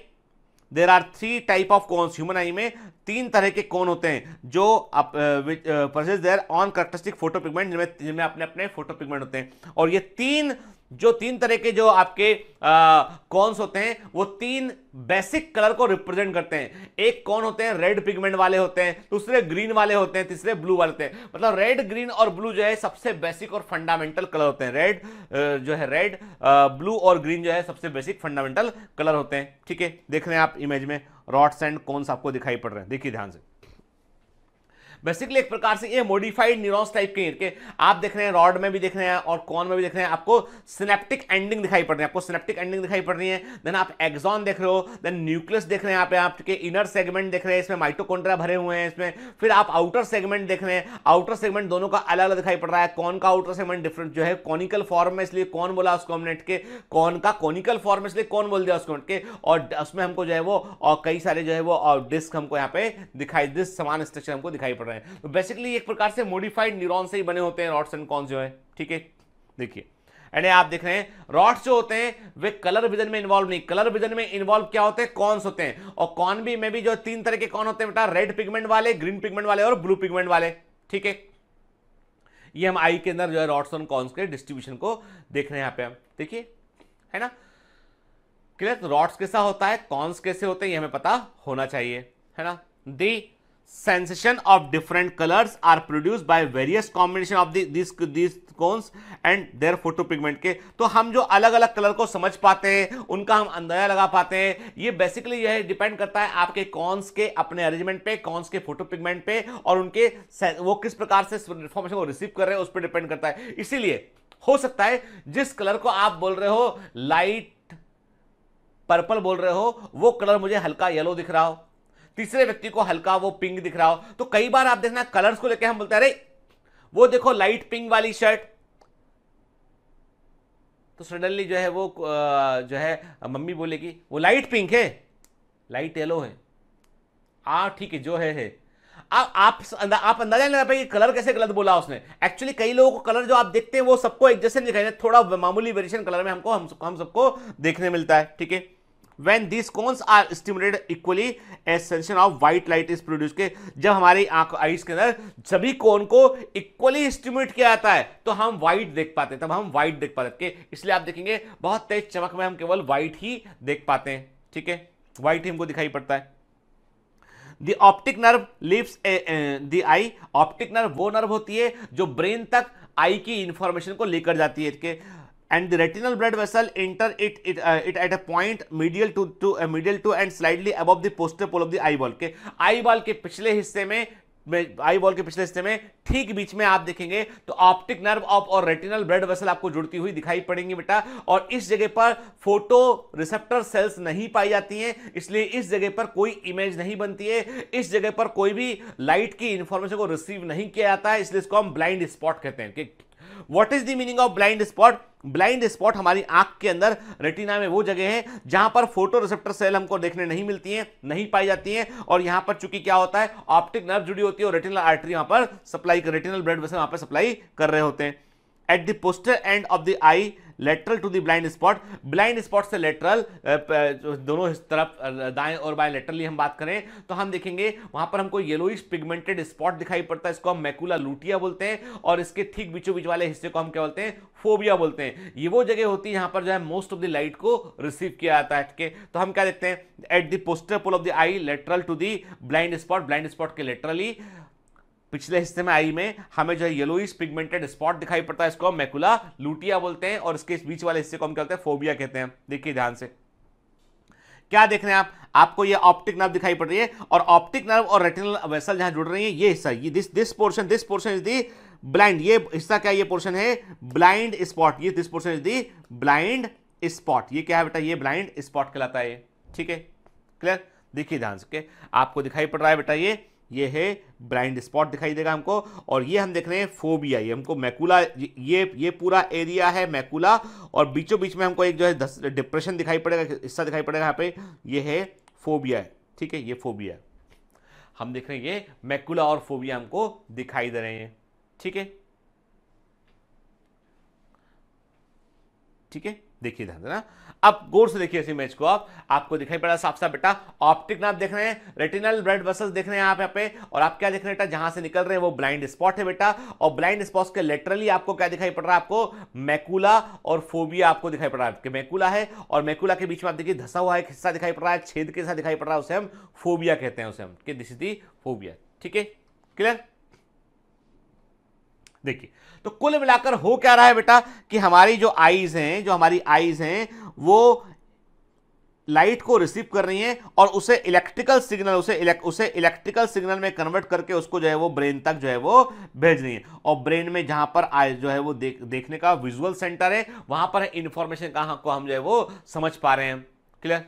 there are three type of cones human eye में तीन तरह के कौन होते हैं जो possess their own characteristic photo pigment जिनमें जिनमें अपने अपने फोटो पिगमेंट होते हैं और ये तीन जो तीन तरह के जो आपके कॉन्स होते हैं वो तीन बेसिक कलर को रिप्रेजेंट करते हैं एक कौन होते हैं रेड पिगमेंट वाले होते हैं दूसरे ग्रीन वाले होते हैं तीसरे ब्लू वाले होते हैं मतलब रेड ग्रीन और ब्लू जो है सबसे बेसिक और फंडामेंटल कलर होते हैं रेड जो है रेड ब्लू और ग्रीन जो है सबसे बेसिक फंडामेंटल कलर होते हैं ठीक है देख रहे हैं आप इमेज में रॉड्स एंड कॉन्स आपको दिखाई पड़ रहे हैं देखिए ध्यान से बेसिकली एक प्रकार से ये मॉडिफाइड न्यूरॉन्स टाइप के इनके आप देख रहे हैं रॉड में भी देख रहे हैं और कॉन में भी देख रहे हैं आपको सिनेप्टिक एंडिंग दिखाई पड़ रही है आपको सिनेप्टिक एंडिंग दिखाई पड़ रही है देन आप एग्जॉन देख रहे हो देन न्यूक्लियस देख रहे हैं यहाँ पे आपके इनर सेगमेंट देख रहे हैं इसमें माइटोकॉन्ड्रिया भरे हुए हैं इसमें फिर आप आउटर सेगमेंट देख रहे हैं आउटर सेगमेंट दोनों का अलग अलग दिखाई पड़ रहा है कॉन का आउटर सेगमेंट डिफरेंट जो है कॉनिकल फॉर्म में इसलिए कौन बोला उसको हमने के कॉन का कॉनिकल फॉर्म इसलिए कौन बोल दिया उसको के और उसमें हमको जो है वो और कई सारे जो है वो डिस्क हमको यहाँ पे दिखाई दिस समान स्ट्रक्चर हमको दिखाई पड़ रहा है रहे हैं तो बेसिकली एक प्रकार से मॉडिफाइड न्यूरॉन से ही बने होते हैं रॉड्स एंड कॉन्स जो है ठीक है देखिए एंड आप देख रहे हैं रॉड्स जो होते हैं वे कलर विजन में इन्वॉल्व नहीं कलर विजन में इन्वॉल्व क्या होते हैं कॉन्स होते हैं और कॉन भी में भी जो तीन तरह के कॉन होते हैं बेटा रेड पिगमेंट वाले ग्रीन पिगमेंट वाले और ब्लू पिगमेंट वाले ठीक है ये हम आई के अंदर जो है रॉड्स एंड कॉन्स के डिस्ट्रीब्यूशन को देख रहे हैं यहाँ पे हम देखिए है ना क्लियर रॉड्स कैसा होता है कॉन्स कैसे होते हैं ये हमें पता होना चाहिए है ना दी sensation of different colors are produced by various combination of the, these these cones and their photopigment के तो हम जो अलग अलग कलर को समझ पाते हैं उनका हम अंदाजा लगा पाते हैं ये बेसिकली यह डिपेंड करता है आपके कॉन्स के अपने अरेंजमेंट पे कॉन्स के पिगमेंट पे और उनके वो किस प्रकार से इंफॉर्मेशन को रिसीव कर रहे हैं उस पर डिपेंड करता है इसीलिए हो सकता है जिस कलर को आप बोल रहे हो लाइट पर्पल बोल रहे हो वो कलर मुझे हल्का येलो दिख रहा हो तीसरे व्यक्ति को हल्का वो पिंक दिख रहा हो तो कई बार आप देखना कलर्स को लेकर हम बोलते हैं अरे वो देखो लाइट पिंक वाली शर्ट तो सडनली जो है वो जो है मम्मी बोलेगी वो लाइट पिंक है लाइट येलो है आ ठीक है जो है है आप आप अंदा, आप अंदाजा नहीं लगा पाए कलर कैसे गलत बोला उसने एक्चुअली कई लोगों को कलर जो आप देखते हैं वो सबको एक जैसे दिखाई थोड़ा मामूली वेरिएशन कलर में हमको हम, हम सबको देखने मिलता है ठीक है when these cones are stimulated equally ascension of white light is produced के जब हमारी आंख आईज के अंदर सभी कोन को इक्वली स्टिमुलेट किया जाता है तो हम व्हाइट देख पाते हैं तब हम व्हाइट देख पाते हैं इसलिए आप देखेंगे बहुत तेज चमक में हम केवल व्हाइट ही देख पाते हैं ठीक है व्हाइट ही हमको दिखाई पड़ता है nerve leaves a, leaves the eye optic nerve वो नर्व होती है जो ब्रेन तक आई की इंफॉर्मेशन को लेकर जाती है ठीक है and the retinal blood vessel enter it it, uh, it at a point medial to, to uh, medial to and slightly above the posterior pole of the eyeball के eyeball ke पिछले हिस्से में आई बॉल के पिछले हिस्से में ठीक बीच में आप देखेंगे तो ऑप्टिक नर्व ऑफ और रेटिनल ब्लड वेसल आपको जुड़ती हुई दिखाई पड़ेंगी बेटा और इस जगह पर फोटो रिसेप्टर सेल्स नहीं पाई जाती हैं इसलिए इस जगह पर कोई इमेज नहीं बनती है इस जगह पर कोई भी लाइट की इंफॉर्मेशन को रिसीव नहीं किया जाता है इसलिए इसको हम ब्लाइंड स्पॉट कहते हैं what is the meaning of blind spot blind spot हमारी आंख के अंदर रेटिना में वो जगह है जहां पर फोटो रिसेप्टर सेल हमको देखने नहीं मिलती हैं नहीं पाई जाती हैं और यहां पर चूंकि क्या होता है ऑप्टिक नर्व जुड़ी होती है और रेटिनल आर्टरी वहां पर सप्लाई कर रेटिनल ब्लड वैसे वहां पर सप्लाई कर रहे होते हैं at the posterior end of the eye lateral to the blind spot blind spot से लेटरल दोनों तरफ दाएं और बाएं लेटरली हम बात करें तो हम देखेंगे वहां पर हमको येलोइश पिगमेंटेड स्पॉट दिखाई पड़ता है इसको हम मैकुला लूटिया बोलते हैं और इसके ठीक बीचों बीच वाले हिस्से को हम क्या बोलते हैं फोबिया बोलते हैं ये वो जगह होती है यहाँ पर जो है मोस्ट ऑफ द लाइट को रिसीव किया जाता है के तो हम क्या देखते हैं at the posterior pole of the eye lateral to the blind spot blind spot के लेटरली पिछले हिस्से में आई में हमें जो है येलोइश पिगमेंटेड स्पॉट दिखाई पड़ता है इसको हम मैकुला लूटिया बोलते हैं और इसके बीच वाले हिस्से को हम क्या हैं फोबिया कहते हैं देखिए ध्यान से क्या देख रहे हैं आप आपको ये ऑप्टिक नर्व दिखाई पड़ रही है और ऑप्टिक नर्व और रेटिनल वेसल जहां जुड़ रही है ये हिस्सा ये this this portion this portion is the blind ये हिस्सा क्या ये पोर्शन है ब्लाइंड स्पॉट ये this portion is the blind spot ये क्या है बेटा ये ब्लाइंड स्पॉट कहलाता है ठीक है क्लियर देखिए ध्यान से आपको दिखाई पड़ रहा है बेटा ये ये है ब्लाइंड स्पॉट दिखाई देगा हमको और ये हम देख रहे हैं फोबिया ये हमको मैकुला ये ये पूरा एरिया है मैकुला और बीचों बीच में हमको एक जो है डिप्रेशन दिखाई पड़ेगा हिस्सा दिखाई पड़ेगा यहाँ पे ये है फोबिया है ठीक है ये फोबिया हम देख रहे हैं ये मैकुला और फोबिया हमको दिखाई दे रहे हैं ठीक है ठीक है देखिए ध्यान देना अब गौर से देखिए इस इमेज को आप आपको दिखाई पड़ा साफ साफ बेटा ऑप्टिक नाप देख रहे हैं रेटिनल ब्लड वेसल्स देख रहे हैं आप यहाँ पे और आप क्या देख रहे हैं बेटा जहां से निकल रहे हैं वो ब्लाइंड स्पॉट है बेटा और ब्लाइंड स्पॉट के लेटरली आपको क्या दिखाई पड़ रहा है आपको मैकूला और फोबिया आपको दिखाई पड़ रहा है मैकूला है और मैकूला के बीच में आप देखिए धसा हुआ एक हिस्सा दिखाई पड़ रहा है छेद के साथ दिखाई पड़ रहा है उसे हम फोबिया कहते हैं उसे हम दिस इज दी फोबिया ठीक है क्लियर देखिए तो कुल मिलाकर हो क्या रहा है बेटा कि हमारी जो आईज हैं जो हमारी आईज हैं वो लाइट को रिसीव कर रही हैं और उसे इलेक्ट्रिकल सिग्नल उसे उसे इलेक्ट्रिकल सिग्नल में कन्वर्ट करके उसको जो है वो ब्रेन तक जो है वो भेज रही है और ब्रेन में जहां पर आज जो है वो देख देखने का विजुअल सेंटर है वहां पर इंफॉर्मेशन कहा को हम जो है वो समझ पा रहे हैं क्लियर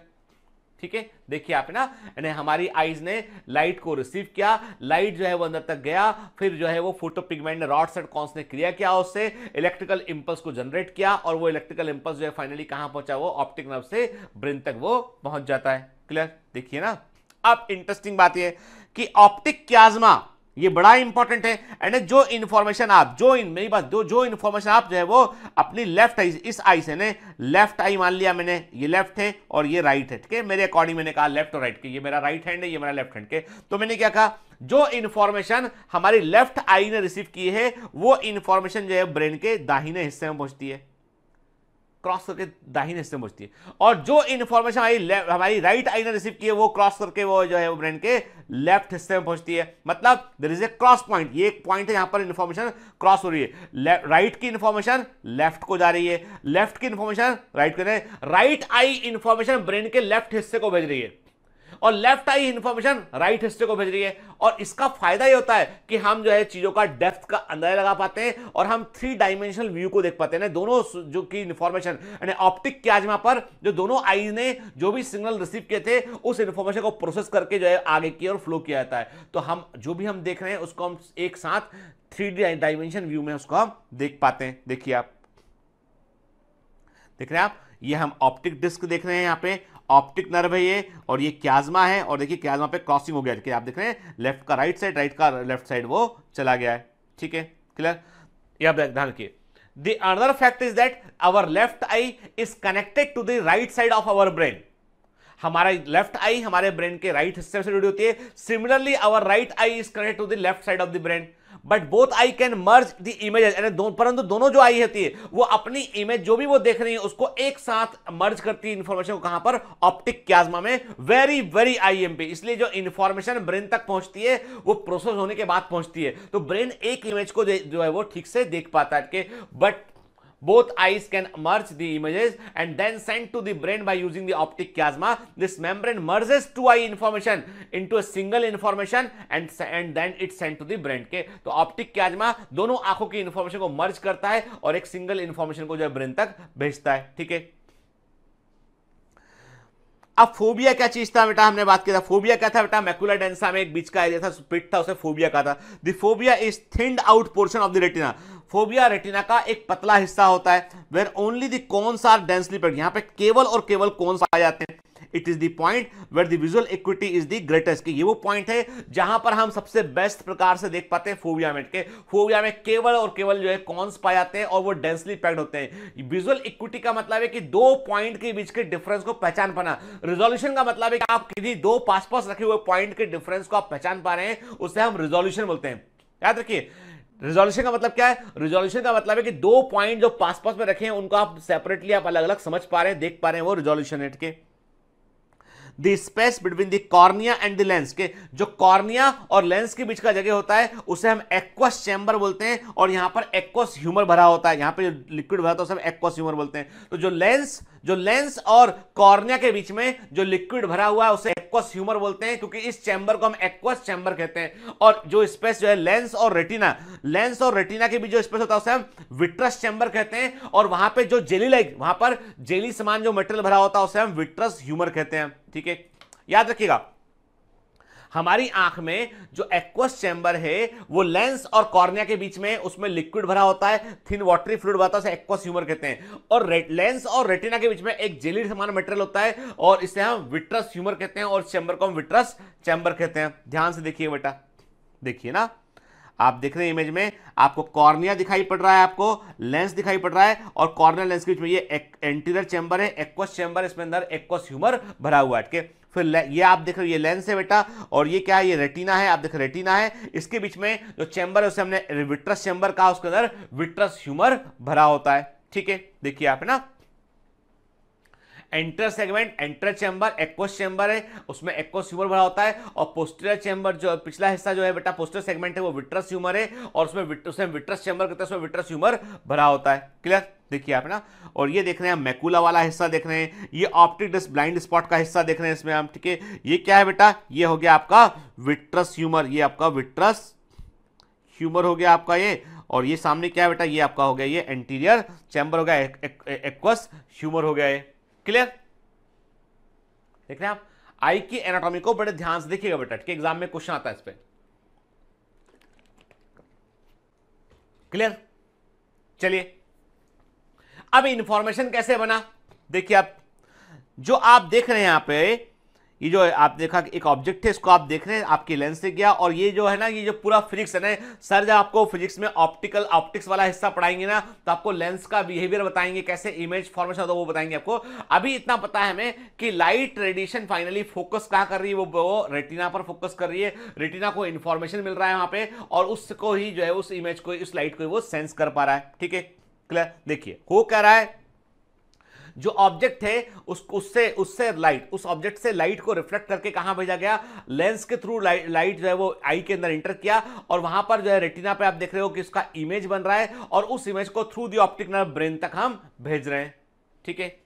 ठीक है देखिए आप ना हमारी आईज ने लाइट को रिसीव किया लाइट जो है वो अंदर तक गया फिर जो है वो फोटो पिगमेंट ने रॉड्स एंड कॉन्स ने क्रिया किया उससे इलेक्ट्रिकल इंपल्स को जनरेट किया और वो इलेक्ट्रिकल इंपल्स जो है फाइनली कहां पहुंचा वो ऑप्टिक नर्व से ब्रेन तक वो पहुंच जाता है क्लियर देखिए ना अब इंटरेस्टिंग बात यह कि ऑप्टिक क्याजमा ये बड़ा इंपॉर्टेंट है एंड जो इन्फॉर्मेशन आप जो इन मेरी बात जो जो इन्फॉर्मेशन आप जो है वो अपनी लेफ्ट आई इस आई से ने लेफ्ट आई मान लिया मैंने ये लेफ्ट है और ये राइट है ठीक है मेरे अकॉर्डिंग मैंने कहा लेफ्ट और राइट के ये मेरा राइट हैंड है ये मेरा लेफ्ट हैंड के तो मैंने क्या कहा जो इन्फॉर्मेशन हमारी लेफ्ट आई ने रिसीव की है वो इन्फॉर्मेशन जो है ब्रेन के दाहिने हिस्से में पहुंचती है क्रॉस करके दाहिने से पहुंचती है और जो इन्फॉर्मेशन हमारी हमारी राइट आई ने रिसीव की है वो क्रॉस करके वो जो है वो ब्रेन के लेफ्ट हिस्से में पहुंचती है मतलब there is a cross point ये एक पॉइंट है यहां पर इन्फॉर्मेशन क्रॉस हो रही है राइट की इन्फॉर्मेशन लेफ्ट को जा रही है लेफ्ट की इन्फॉर्मेशन राइट को राइट आई इन्फॉर्मेशन ब्रेन के लेफ्ट हिस्से को भेज रही है और लेफ्ट आई इंफॉर्मेशन राइट हिस्ट्री को भेज रही है और इसका फायदा ये होता है कि हम जो है चीजों का डेप्थ का अंदाजा लगा पाते हैं और हम थ्री डायमेंशनल व्यू को देख पाते हैं दोनों जो की इंफॉर्मेशन यानी ऑप्टिक क्याजमा पर जो दोनों आईज ने जो भी सिग्नल रिसीव किए थे उस इंफॉर्मेशन को प्रोसेस करके जो है आगे किया और फ्लो किया जाता है तो हम जो भी हम देख रहे हैं उसको हम एक साथ थ्री डायमेंशन व्यू में उसको हम देख पाते हैं देखिए आप देख रहे हैं आप ये हम ऑप्टिक डिस्क देख रहे हैं यहाँ पे ऑप्टिक नर्व है ये और ये क्याजमा है और देखिए क्याजमा पे क्रॉसिंग हो गया कि आप देख रहे हैं लेफ्ट का राइट साइड राइट का लेफ्ट साइड वो चला गया है ठीक है क्लियर ये आप ध्यान रखिए the another fact is that our left eye is connected to the right side of our brain हमारा लेफ्ट आई हमारे ब्रेन के राइट हिस्से से जुड़ी होती है similarly our right eye is connect to the left side of the brain but both eye can merge the image परंतु दोनों जो आई होती है वो अपनी इमेज जो भी वो देख रही है उसको एक साथ मर्ज करती है इन्फॉर्मेशन को कहां पर ऑप्टिक क्याजमा में वेरी वेरी आईएमपी इसलिए जो इंफॉर्मेशन ब्रेन तक पहुंचती है वो प्रोसेस होने के बाद पहुंचती है तो ब्रेन एक इमेज को जो है वो ठीक से देख पाता है but Both eyes can merge the images and then send to the brain by using the optic chiasma. This membrane merges two eye information into a single information and, and then it's sent to the brain. ke to optic chiasma dono aankhon ki information ko merge karta hai aur ek single information ko jo brain tak bhejta hai theek hai अब fovea क्या चीज था बेटा हमने बात किया था phobia क्या था बेटा मैकुलर डेंसा में एक बीच का एरिया था पिट था उसे फोबिया कहा था the fovea is thinned out portion of the retina fovea retina का एक पतला हिस्सा होता है वेर ओनली दी कौन सा डेंसली पेड यहां पे केवल और केवल कौन सा आ जाते हैं it is the point where the visual acuity is the greatest ये वो पॉइंट है जहां पर हम सबसे बेस्ट प्रकार से देख पाते हैं फोविया में के फोविया में केवल और केवल जो है कॉन्स पाए जाते हैं और वो डेंसली पैक्ड होते हैं विजुअल इक्विटी का मतलब है कि दो पॉइंट के बीच के डिफरेंस को पहचान पाना रिजोल्यूशन का मतलब है कि आप किसी दो पास पास रखे हुए पॉइंट के डिफरेंस को आप पहचान पा रहे हैं उसे हम रिजोल्यूशन बोलते हैं याद रखिए रिजोल्यूशन का मतलब क्या है रिजोल्यूशन का मतलब है कि दो पॉइंट जो पास पास में रखे हैं उनको आप सेपरेटली आप अलग अलग समझ पा रहे हैं देख पा रहे हैं वो रिजोल्यूशन एट के the space between the cornea and the lens के जो कॉर्निया और लेंस के बीच का जगह होता है उसे हम एक्वस चैम्बर बोलते हैं और यहां पर एक्वस ह्यूमर भरा होता है यहां पर लिक्विड भरा होता है उसे हम एक्वस ह्यूमर बोलते हैं तो जो लेंस जो लेंस और कॉर्निया के बीच में जो लिक्विड भरा हुआ है उसे एक्वस ह्यूमर बोलते हैं क्योंकि इस चैम्बर को हम एक्वस चैम्बर कहते हैं और जो स्पेस जो है लेंस और रेटिना लेंस और रेटिना के बीच जो स्पेस होता है उसे हम विट्रस चैम्बर कहते हैं और वहां पर जो जेली लाइक वहां पर जेली समान जो मेटेरियल भरा होता है उसे हम विट्रस ह्यूमर कहते हैं ठीक है याद रखिएगा हमारी आंख में जो एक्वस चैम्बर है वो लेंस और कॉर्निया के बीच में उसमें लिक्विड भरा होता है थिन वाटरी फ्लूड भरा होता है एक्वस ह्यूमर कहते हैं और लेंस और रेटिना के बीच में एक जेली समान मटेरियल होता है और इसे हम विट्रस ह्यूमर कहते हैं और चैम्बर को हम विट्रस चैम्बर कहते हैं ध्यान से देखिए बेटा देखिए ना आप देख रहे हैं इमेज में आपको कॉर्निया दिखाई पड़ रहा है आपको लेंस दिखाई पड़ रहा है और कॉर्निया लेंस के बीच में ये एंटीरियर चैम्बर है एक्वस चैम्बर इसमें अंदर एक्वस ह्यूमर भरा हुआ है ठीक है फिर ये आप देख रहे हो ये लेंस है बेटा और ये क्या है ये रेटिना है आप देख रेटिना है इसके बीच में जो चैम्बर है उसे हमने विट्रस चैम्बर कहा उसके अंदर विट्रस ह्यूमर भरा होता है ठीक है देखिए आप है ना anterior segment anterior chamber aqueous chamber है उसमें एक्वस ह्यूमर भरा होता है और पोस्टेरियर चैम्बर जो पिछला हिस्सा जो है बेटा पोस्टर सेगमेंट है वो विट्रस ह्यूमर है और उसमें उसमें विट्रस चैम्बर कहते हैं उसमें विट्रस ह्यूमर भरा होता है क्लियर देखिए आप ना और ये देख रहे हैं मैकुला वाला हिस्सा देख रहे हैं ये ऑप्टिक डिस्क ब्लाइंड स्पॉट का हिस्सा देख रहे हैं इसमें हम ठीक है ये क्या है बेटा ये हो गया आपका विट्रस ह्यूमर ये आपका विट्रस ह्यूमर हो गया आपका ये और ये सामने क्या है बेटा ये आपका हो गया ये एंटीरियर चैम्बर हो गया एक्वस ह्यूमर हो गया ये क्लियर देख रहे हैं आप आई की एनाटॉमी को बड़े ध्यान से देखिएगा बेटा ठीक एग्जाम में क्वेश्चन आता है इस पर क्लियर चलिए अब इंफॉर्मेशन कैसे बना देखिए आप जो आप देख रहे हैं यहां पे ये जो आप देखा एक ऑब्जेक्ट है इसको आप देख रहे हैं आपके लेंस से गया और ये जो है ना ये जो पूरा फिजिक्स है ना सर जब आपको फिजिक्स में ऑप्टिकल ऑप्टिक्स वाला हिस्सा पढ़ाएंगे ना तो आपको लेंस का बिहेवियर बताएंगे कैसे इमेज फॉर्मेशन होता है वो बताएंगे आपको अभी इतना पता है हमें कि लाइट रेडिएशन फाइनली फोकस कहाँ कर रही है वो, वो रेटिना पर फोकस कर रही है रेटिना को इन्फॉर्मेशन मिल रहा है वहाँ पर और उसको ही जो है उस इमेज को उस लाइट को वो सेंस कर पा रहा है ठीक है क्लियर देखिए हो कह रहा है जो ऑब्जेक्ट है उस उससे उससे लाइट उस ऑब्जेक्ट से लाइट को रिफ्लेक्ट करके कहाँ भेजा गया लेंस के थ्रू लाइट लाइट जो है वो आई के अंदर इंटर किया और वहां पर जो है रेटिना पे आप देख रहे हो कि उसका इमेज बन रहा है और उस इमेज को through the optic nerve brain तक हम भेज रहे हैं ठीक है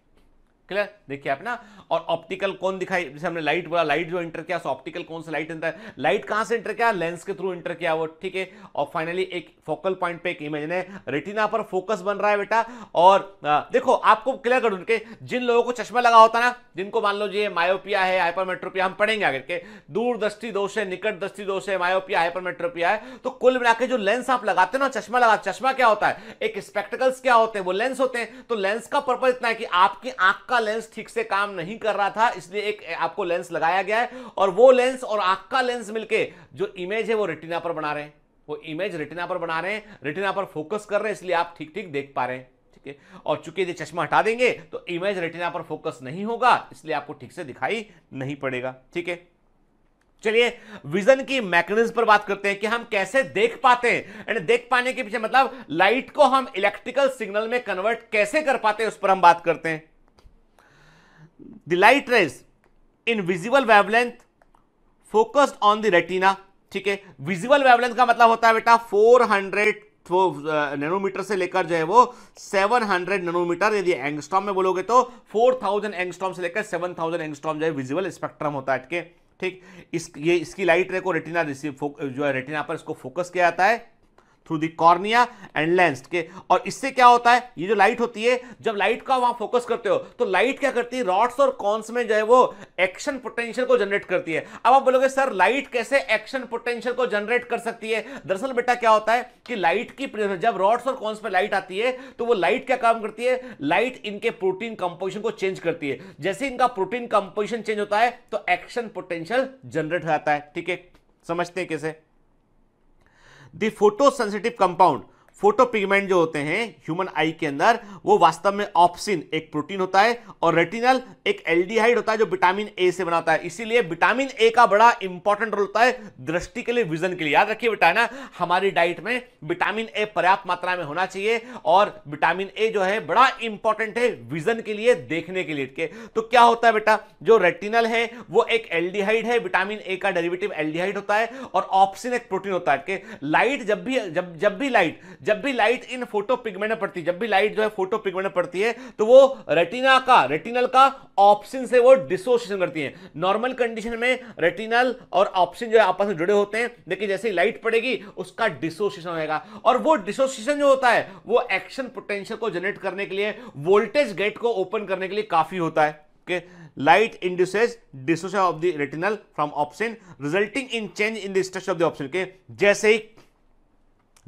क्लियर देखिए आप ना और ऑप्टिकल कौन दिखाई जैसे हमने लाइट बोला लाइट जो इंटर किया सो ऑप्टिकल कौन सा लाइट इंटर लाइट कहां से इंटर किया लेंस के थ्रू इंटर किया वो ठीक है और फाइनली एक फोकल पॉइंट पे एक इमेज ने रेटिना पर फोकस बन रहा है बेटा और आ, देखो आपको क्लियर कर दूँ जिन लोगों को चश्मा लगा होता ना जिनको मान लो जी मायोपिया है हाइपरमेट्रोपिया हम पढ़ेंगे आगे के दूरदृष्टि दोष है निकट दृष्टि दोष है मायोपिया हाइपरमेट्रोपिया है तो कुल मिलाकर जो लेंस आप लगाते हो ना चश्मा लगा चश्मा क्या होता है एक स्पेक्टिकल्स क्या होते हैं वो लेंस होते हैं तो लेंस का पर्पज इतना है कि आपकी आंख का का लेंस ठीक से काम नहीं कर रहा था इसलिए एक आपको लेंस लगाया गया है और वो लेंस और आंख का लेंस मिलके जो इमेज है वो रेटिना पर बना रहे हैं वो इमेज रेटिना पर बना रहे हैं रेटिना पर फोकस कर रहे हैं इसलिए आप ठीक ठीक देख पा रहे हैं ठीक है और चूंकि ये चश्मा हटा देंगे तो इमेज रेटिना पर फोकस नहीं होगा इसलिए आपको ठीक से दिखाई नहीं पड़ेगा ठीक है चलिए विजन की मैकेनिज्म पर बात करते हैं कि हम कैसे देख पाते हैं एंड देख पाने के पीछे मतलब लाइट को हम इलेक्ट्रिकल सिग्नल में कन्वर्ट कैसे कर पाते हैं उस पर हम बात करते हैं the light rays in visible wavelength focused on the retina ठीक है विजिबल वेवलेंथ का मतलब होता है बेटा 400 नैनोमीटर से लेकर जो है वो 700 नैनोमीटर यदि एंगस्ट्रॉम में बोलोगे तो 4000 एंगस्ट्रॉम से लेकर 7000 एंगस्ट्रॉम जो है विजिबल स्पेक्ट्रम होता है ठीक है ठीक इस ये इसकी लाइट रे को रेटिना रिसीव जो है रेटिना पर इसको फोकस किया जाता है through the cornea and lens के और इससे क्या होता है ये जो लाइट होती है जब लाइट का वहां फोकस करते हो तो लाइट क्या करती है रॉड्स और कॉन्स में जो है वो एक्शन पोटेंशियल को जनरेट करती है अब आप बोलोगे सर लाइट कैसे एक्शन पोटेंशियल को जनरेट कर सकती है दरअसल बेटा क्या होता है कि लाइट की जब रॉड्स और कॉन्स पर लाइट आती है तो वो लाइट क्या काम करती है लाइट इनके प्रोटीन कंपोजिशन को चेंज करती है जैसे इनका प्रोटीन कंपोजिशन चेंज होता है तो एक्शन पोटेंशियल जनरेट हो जाता है ठीक है समझते हैं कैसे the photosensitive compound photo pigment जो होते हैं ह्यूमन आई के अंदर वो वास्तव में ऑप्सिन एक प्रोटीन होता है और रेटिनल एक एल्डिहाइड होता है जो विटामिन ए से बनाता है इसीलिए विटामिन ए का बड़ा इंपॉर्टेंट रोल होता है दृष्टि के लिए विजन के लिए याद रखिए बेटा ना हमारी डाइट में विटामिन ए पर्याप्त मात्रा में होना चाहिए और विटामिन ए जो है बड़ा इंपॉर्टेंट है विजन के लिए देखने के लिए तो क्या होता है बेटा जो रेटिनल है वो एक एल्डिहाइड है विटामिन ए का डेरिवेटिव एल्डिहाइड होता है और ऑप्सिन एक प्रोटीन होता है लाइट जब भी जब जब भी लाइट जब भी लाइट इन फोटो पिगमेंट में पड़ती है जब भी लाइट जो है फोटो पिगमेंट में पड़ती है तो वो रेटिना का रेटिनल का ऑप्शन से वो डिसोसिएशन करती है नॉर्मल कंडीशन में रेटिनल और ऑप्शन जो है आपस में जुड़े होते हैं लेकिन जैसे ही लाइट पड़ेगी उसका डिसोसिएशन होगा और वो डिसोसिएशन जो होता है वो एक्शन पोटेंशियल को जनरेट करने के लिए वोल्टेज गेट को ओपन करने के लिए काफी होता है okay light induces dissociation of the retinal from opsin resulting in change in the structure of the opsin के जैसे ही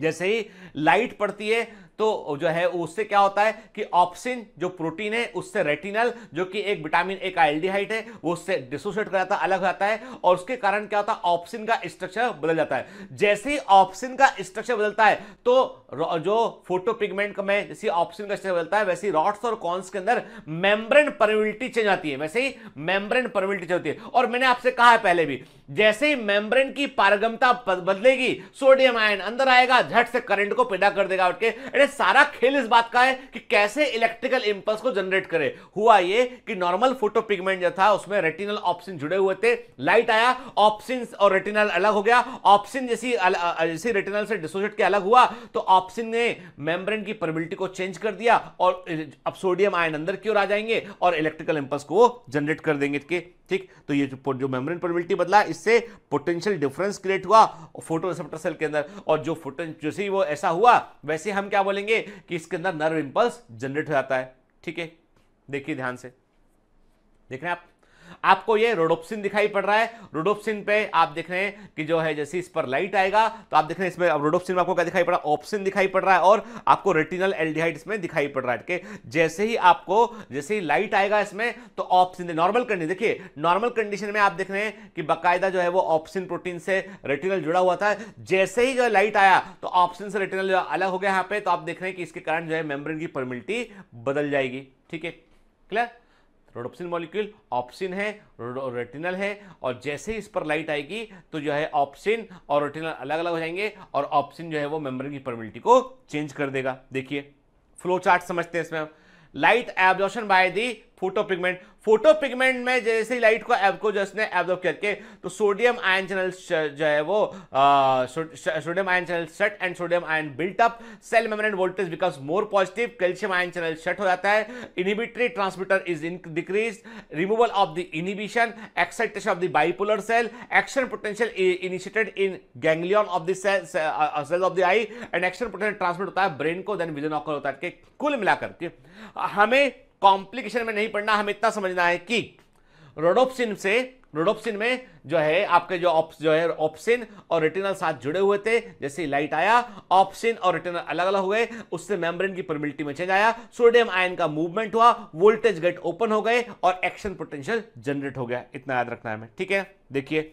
जैसे ही लाइट पड़ती है तो जो है उससे क्या होता है कि ऑप्सिन जो प्रोटीन है उससे रेटिनल जो कि एक विटामिन ए का एल्डिहाइट है वो उससे डिसोसिएट हो जाता है अलग हो जाता है और उसके कारण क्या होता है ऑप्सिन का स्ट्रक्चर बदल जाता है जैसे ही ऑप्सिन का स्ट्रक्चर बदलता है तो जो फोटो पिगमेंट में जैसे ऑप्सिन का स्ट्रक्चर बदलता है वैसे ही रॉड्स और कॉन्स के अंदर मेम्ब्रेन परमिबिलिटी चेंज आती है वैसे ही मेम्ब्रेन परमिबिलिटी होती है और मैंने आपसे कहा है पहले भी जैसे ही मेम्ब्रेन की पारगमता बदलेगी सोडियम आयन अंदर आएगा झट से करंट को पैदा कर देगा उठ के सारा खेल इस बात का है कि कैसे इलेक्ट्रिकल इंपल्स को जनरेट करे हुआ ये कि नॉर्मल फोटो पिगमेंट जो था उसमें रेटिनल ऑप्शन जुड़े हुए थे लाइट आया ऑप्शन और रेटिनल अलग हो गया ऑप्शन जैसी जैसी रेटिनल से डिसोसिएट के अलग हुआ तो ऑप्शन ने मेम्ब्रेन की परमिलिटी को चेंज कर दिया और अब सोडियम आयन अंदर की ओर आ जाएंगे और इलेक्ट्रिकल इंपल्स को जनरेट कर देंगे इसके ठीक तो ये जो, जो मेम्ब्रेन परमिलिटी बदला इससे पोटेंशियल डिफरेंस क्रिएट हुआ फोटो सेल के अंदर और जो फोटो जैसे ही वो ऐसा हुआ वैसे हम क्या बोलेंगे कि इसके अंदर नर्व इंपल्स जनरेट हो जाता है ठीक है देखिए ध्यान से देख रहे हैं आप आपको ये रोडोप्सिन दिखाई पड़ रहा है रोडोप्सिन पे आप देख रहे हैं कि जो है जैसे इस पर लाइट आएगा तो आप देख रहे हैं इसमें रोडोप्सिन में आपको क्या दिखाई पड़ रहा है ऑप्सिन दिखाई पड़ रहा है और आपको रेटिनल एल्डिहाइड इसमें दिखाई पड़ रहा है ठीक है जैसे ही आपको जैसे ही लाइट आएगा इसमें तो ऑप्सिन नॉर्मल कंडीशन देखिए नॉर्मल कंडीशन में आप देख रहे हैं कि बाकायदा जो है वो ऑप्सिन प्रोटीन से रेटिनल जुड़ा हुआ था जैसे ही जो लाइट आया तो ऑप्सिन से रेटिनल अलग हो गया यहाँ पे तो आप देख रहे हैं कि इसके कारण जो है मेम्ब्रेन की परमिलिटी बदल जाएगी ठीक है क्लियर रोडोप्सिन मॉलिक्यूल ऑप्सिन है रेटिनल है और जैसे ही इस पर लाइट आएगी तो जो है ऑप्सिन और रेटिनल अलग अलग हो जाएंगे और ऑप्सिन जो है वो मेम्ब्रेन की परमिलिटी को चेंज कर देगा देखिए फ्लो चार्ट समझते हैं इसमें light absorption by the photo pigment photo pigment में जैसे लाइट को एब को ने एब्जॉर्व करके तो सोडियम आयन चैनल जो है वो sodium ion channel shut and sodium ion build up cell membrane voltage becomes more positive calcium ion channel shut हो जाता है inhibitory transmitter is in decrease removal of the inhibition excitation of the bipolar cell action potential initiated in ganglion of the cell of the eye and action potential transmit होता है brain को then vision occur होता है कुल मिलाकर के हमें complication में नहीं पड़ना हमें इतना समझना है कि रोडोप्सिन से रोडोप्सिन में जो है आपके जो ऑप्स जो है ऑप्सिन और रिटिनल साथ जुड़े हुए थे जैसे लाइट आया ऑप्सिन और रिटिनल अलग अलग हुए उससे मेम्ब्रेन की परमिलिटी में चेंज आया सोडियम आयन का मूवमेंट हुआ वोल्टेज गेट ओपन हो गए और एक्शन पोटेंशियल जनरेट हो गया इतना याद रखना है हमें ठीक है देखिए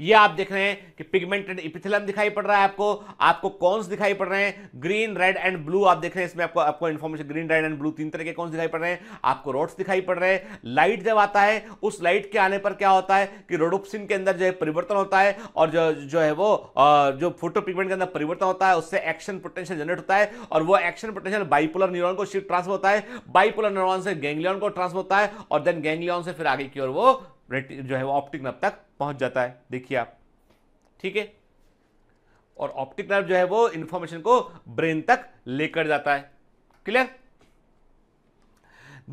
ये आप देख रहे हैं कि पिगमेंटेड इपिथिलम दिखाई पड़ रहा है आपको आपको कॉन्स दिखाई पड़ रहे हैं ग्रीन रेड एंड ब्लू आप देख रहे हैं इसमें आपको आपको information green red and blue तीन तरह के कॉन्स दिखाई पड़ रहे हैं आपको रोड्स दिखाई पड़ रहे हैं लाइट जब आता है उस लाइट के आने पर क्या होता है कि रोडोप्सिन के अंदर जो है परिवर्तन होता है और जो जो है वो जो फोटो पिगमेंट के अंदर परिवर्तन होता है उससे एक्शन पोटेंशियल जनरेट होता है और वो एक्शन पोटेंशियल बाइपोलर न्यूरोन को शिफ्ट ट्रांसफर होता है बाइपोलर न्यूरोन से गैंग्लियन को ट्रांसफर होता है और देन गैंग्लियन से फिर आगे की ओर वो जो है वो ऑप्टिक नर्व तक पहुंच जाता है देखिए आप ठीक है और ऑप्टिक नर्व जो है वो इंफॉर्मेशन को ब्रेन तक लेकर जाता है clear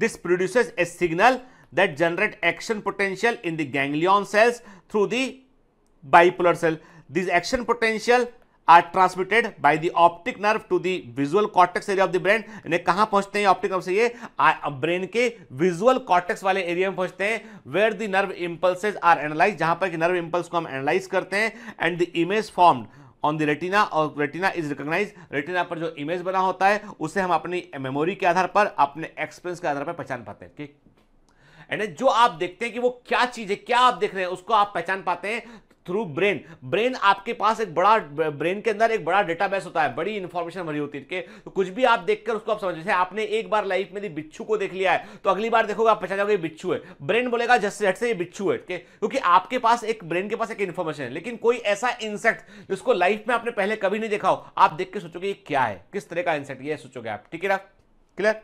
this produces a signal that generate action potential in the ganglion cells through the cell this action potential are transmitted by the optic nerve to the visual area of the brain यानी पहुंचते हैं optic nerve से ये brain के visual cortex वाले area में पहुंचते हैं where the nerve impulses are analyse जहां पर नर्व इम्पल्स को हम एनालाइज करते हैं and the image formed on the retina और रेटिना इज रिकोगनाइज रेटिना पर जो इमेज बना होता है उसे हम अपनी मेमोरी के आधार पर अपने एक्सपीरियंस के आधार पर पहचान पाते हैं ठीक जो आप देखते हैं कि वो क्या चीज है क्या आप देख रहे हैं उसको आप पहचान पाते हैं थ्रू ब्रेन ब्रेन आपके पास एक बड़ा ब्रेन के अंदर एक बड़ा डेटाबेस होता है बड़ी इंफॉर्मेशन भरी होती है के तो कुछ भी आप देखकर उसको आप समझ जैसे आपने एक बार लाइफ में बिच्छू को देख लिया है तो अगली बार देखोगे आप पहचान जाओगे बिच्छू है ब्रेन बोलेगा जैसे हट से ये बिच्छू है क्योंकि आपके पास एक ब्रेन के पास एक इन्फॉर्मेशन है लेकिन कोई ऐसा इंसेक्ट जिसको लाइफ में आपने पहले कभी नहीं देखा हो आप देख के सोचोगे ये क्या है किस तरह का इंसेक्ट ये सोचोगे आप ठीक है ना क्लियर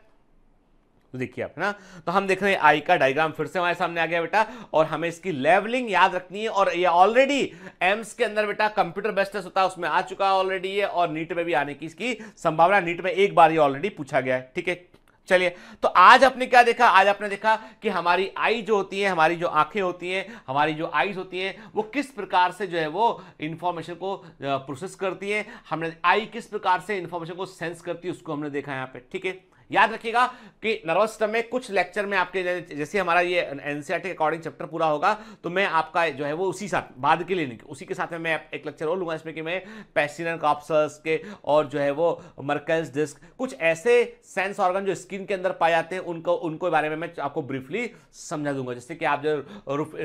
तो देखिए आप ना तो हम देख रहे हैं आई का डायग्राम फिर से हमारे सामने आ गया बेटा और हमें इसकी लेवलिंग याद रखनी है और ये ऑलरेडी एम्स के अंदर बेटा कंप्यूटर बेस्ट टेस्ट होता है उसमें आ चुका है ऑलरेडी ये और नीट में भी आने की इसकी संभावना नीट में एक बार ये ऑलरेडी पूछा गया है ठीक है चलिए तो आज आपने क्या देखा आज आपने देखा कि हमारी आई जो होती है हमारी जो आंखें होती हैं हमारी जो आईज होती हैं वो किस प्रकार से जो है वो इन्फॉर्मेशन को प्रोसेस करती है हमने आई किस प्रकार से इंफॉर्मेशन को सेंस करती है उसको हमने देखा यहाँ पे ठीक है याद रखिएगा कि नर्वस सिस्टम में कुछ लेक्चर में आपके जैसे हमारा ये एनसीआर e के अकॉर्डिंग चैप्टर पूरा होगा तो मैं आपका जो है वो उसी साथ बाद के लिए उसी के साथ में मैं एक लेक्चर और लूंगा इसमें कि मैं पैसिनल कॉप्सर्स के और जो है वो मर्कल्स डिस्क कुछ ऐसे सेंस ऑर्गन जो स्किन के अंदर पाए जाते हैं उनको उनको बारे में मैं आपको ब्रीफली समझा दूंगा जैसे कि आप जो रुफ,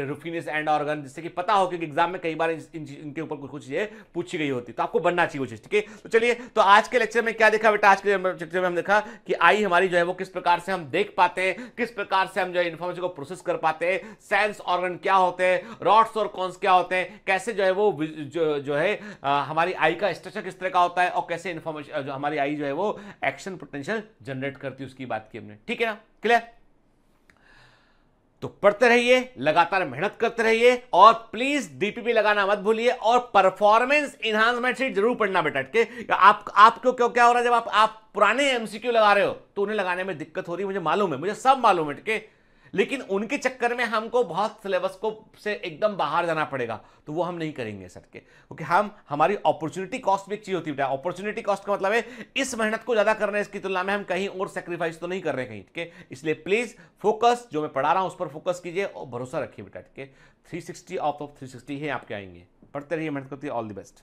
एंड ऑर्गन जिससे कि पता हो कि एग्जाम में कई बार इनके ऊपर कुछ कुछ ये पूछी गई होती तो आपको बनना चाहिए वो चीज़ ठीक है तो चलिए तो आज के लेक्चर में क्या देखा बेटा आज के लेक्चर में हम देखा कि आई आई हमारी जो है वो किस प्रकार से हम देख पाते हैं किस प्रकार से हम जो है इन्फॉर्मेशन को प्रोसेस कर पाते हैं सेंस ऑर्गन क्या होते हैं रॉड्स और कॉन्स क्या होते हैं कैसे जो है वो जो, जो है आ, हमारी आई का स्ट्रक्चर किस तरह का होता है और कैसे इन्फॉर्मेशन हमारी आई जो है वो एक्शन पोटेंशियल जनरेट करती है उसकी बात की हमने ठीक है ना क्लियर तो पढ़ते रहिए लगातार मेहनत करते रहिए और प्लीज डीपीपी लगाना मत भूलिए और परफॉर्मेंस इन्हांसमेंट से जरूर पढ़ना बेटा के आप आपको क्यों क्या हो रहा है जब आप आप पुराने एमसीक्यू लगा रहे हो तो उन्हें लगाने में दिक्कत हो रही है मुझे मालूम है मुझे सब मालूम है ठीक है लेकिन उनके चक्कर में हमको बहुत सिलेबस को से एकदम बाहर जाना पड़ेगा तो वो हम नहीं करेंगे सर के क्योंकि हम हमारी अपॉर्चुनिटी कॉस्ट भी एक चीज़ होती है अपॉर्चुनिटी कॉस्ट का मतलब है इस मेहनत को ज़्यादा करने इसकी तुलना में हम कहीं और सेक्रीफाइस तो नहीं कर रहे कहीं ठीक है इसलिए प्लीज़ फोकस जो मैं पढ़ा रहा हूं उस पर फोकस कीजिए और भरोसा रखिए बेटा ठीक है three sixty of of three sixty ही आपके आएंगे पढ़ते रहिए मेहनत करती है all the best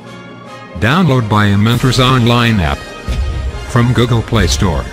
Download by Mentors Online app from Google Play Store.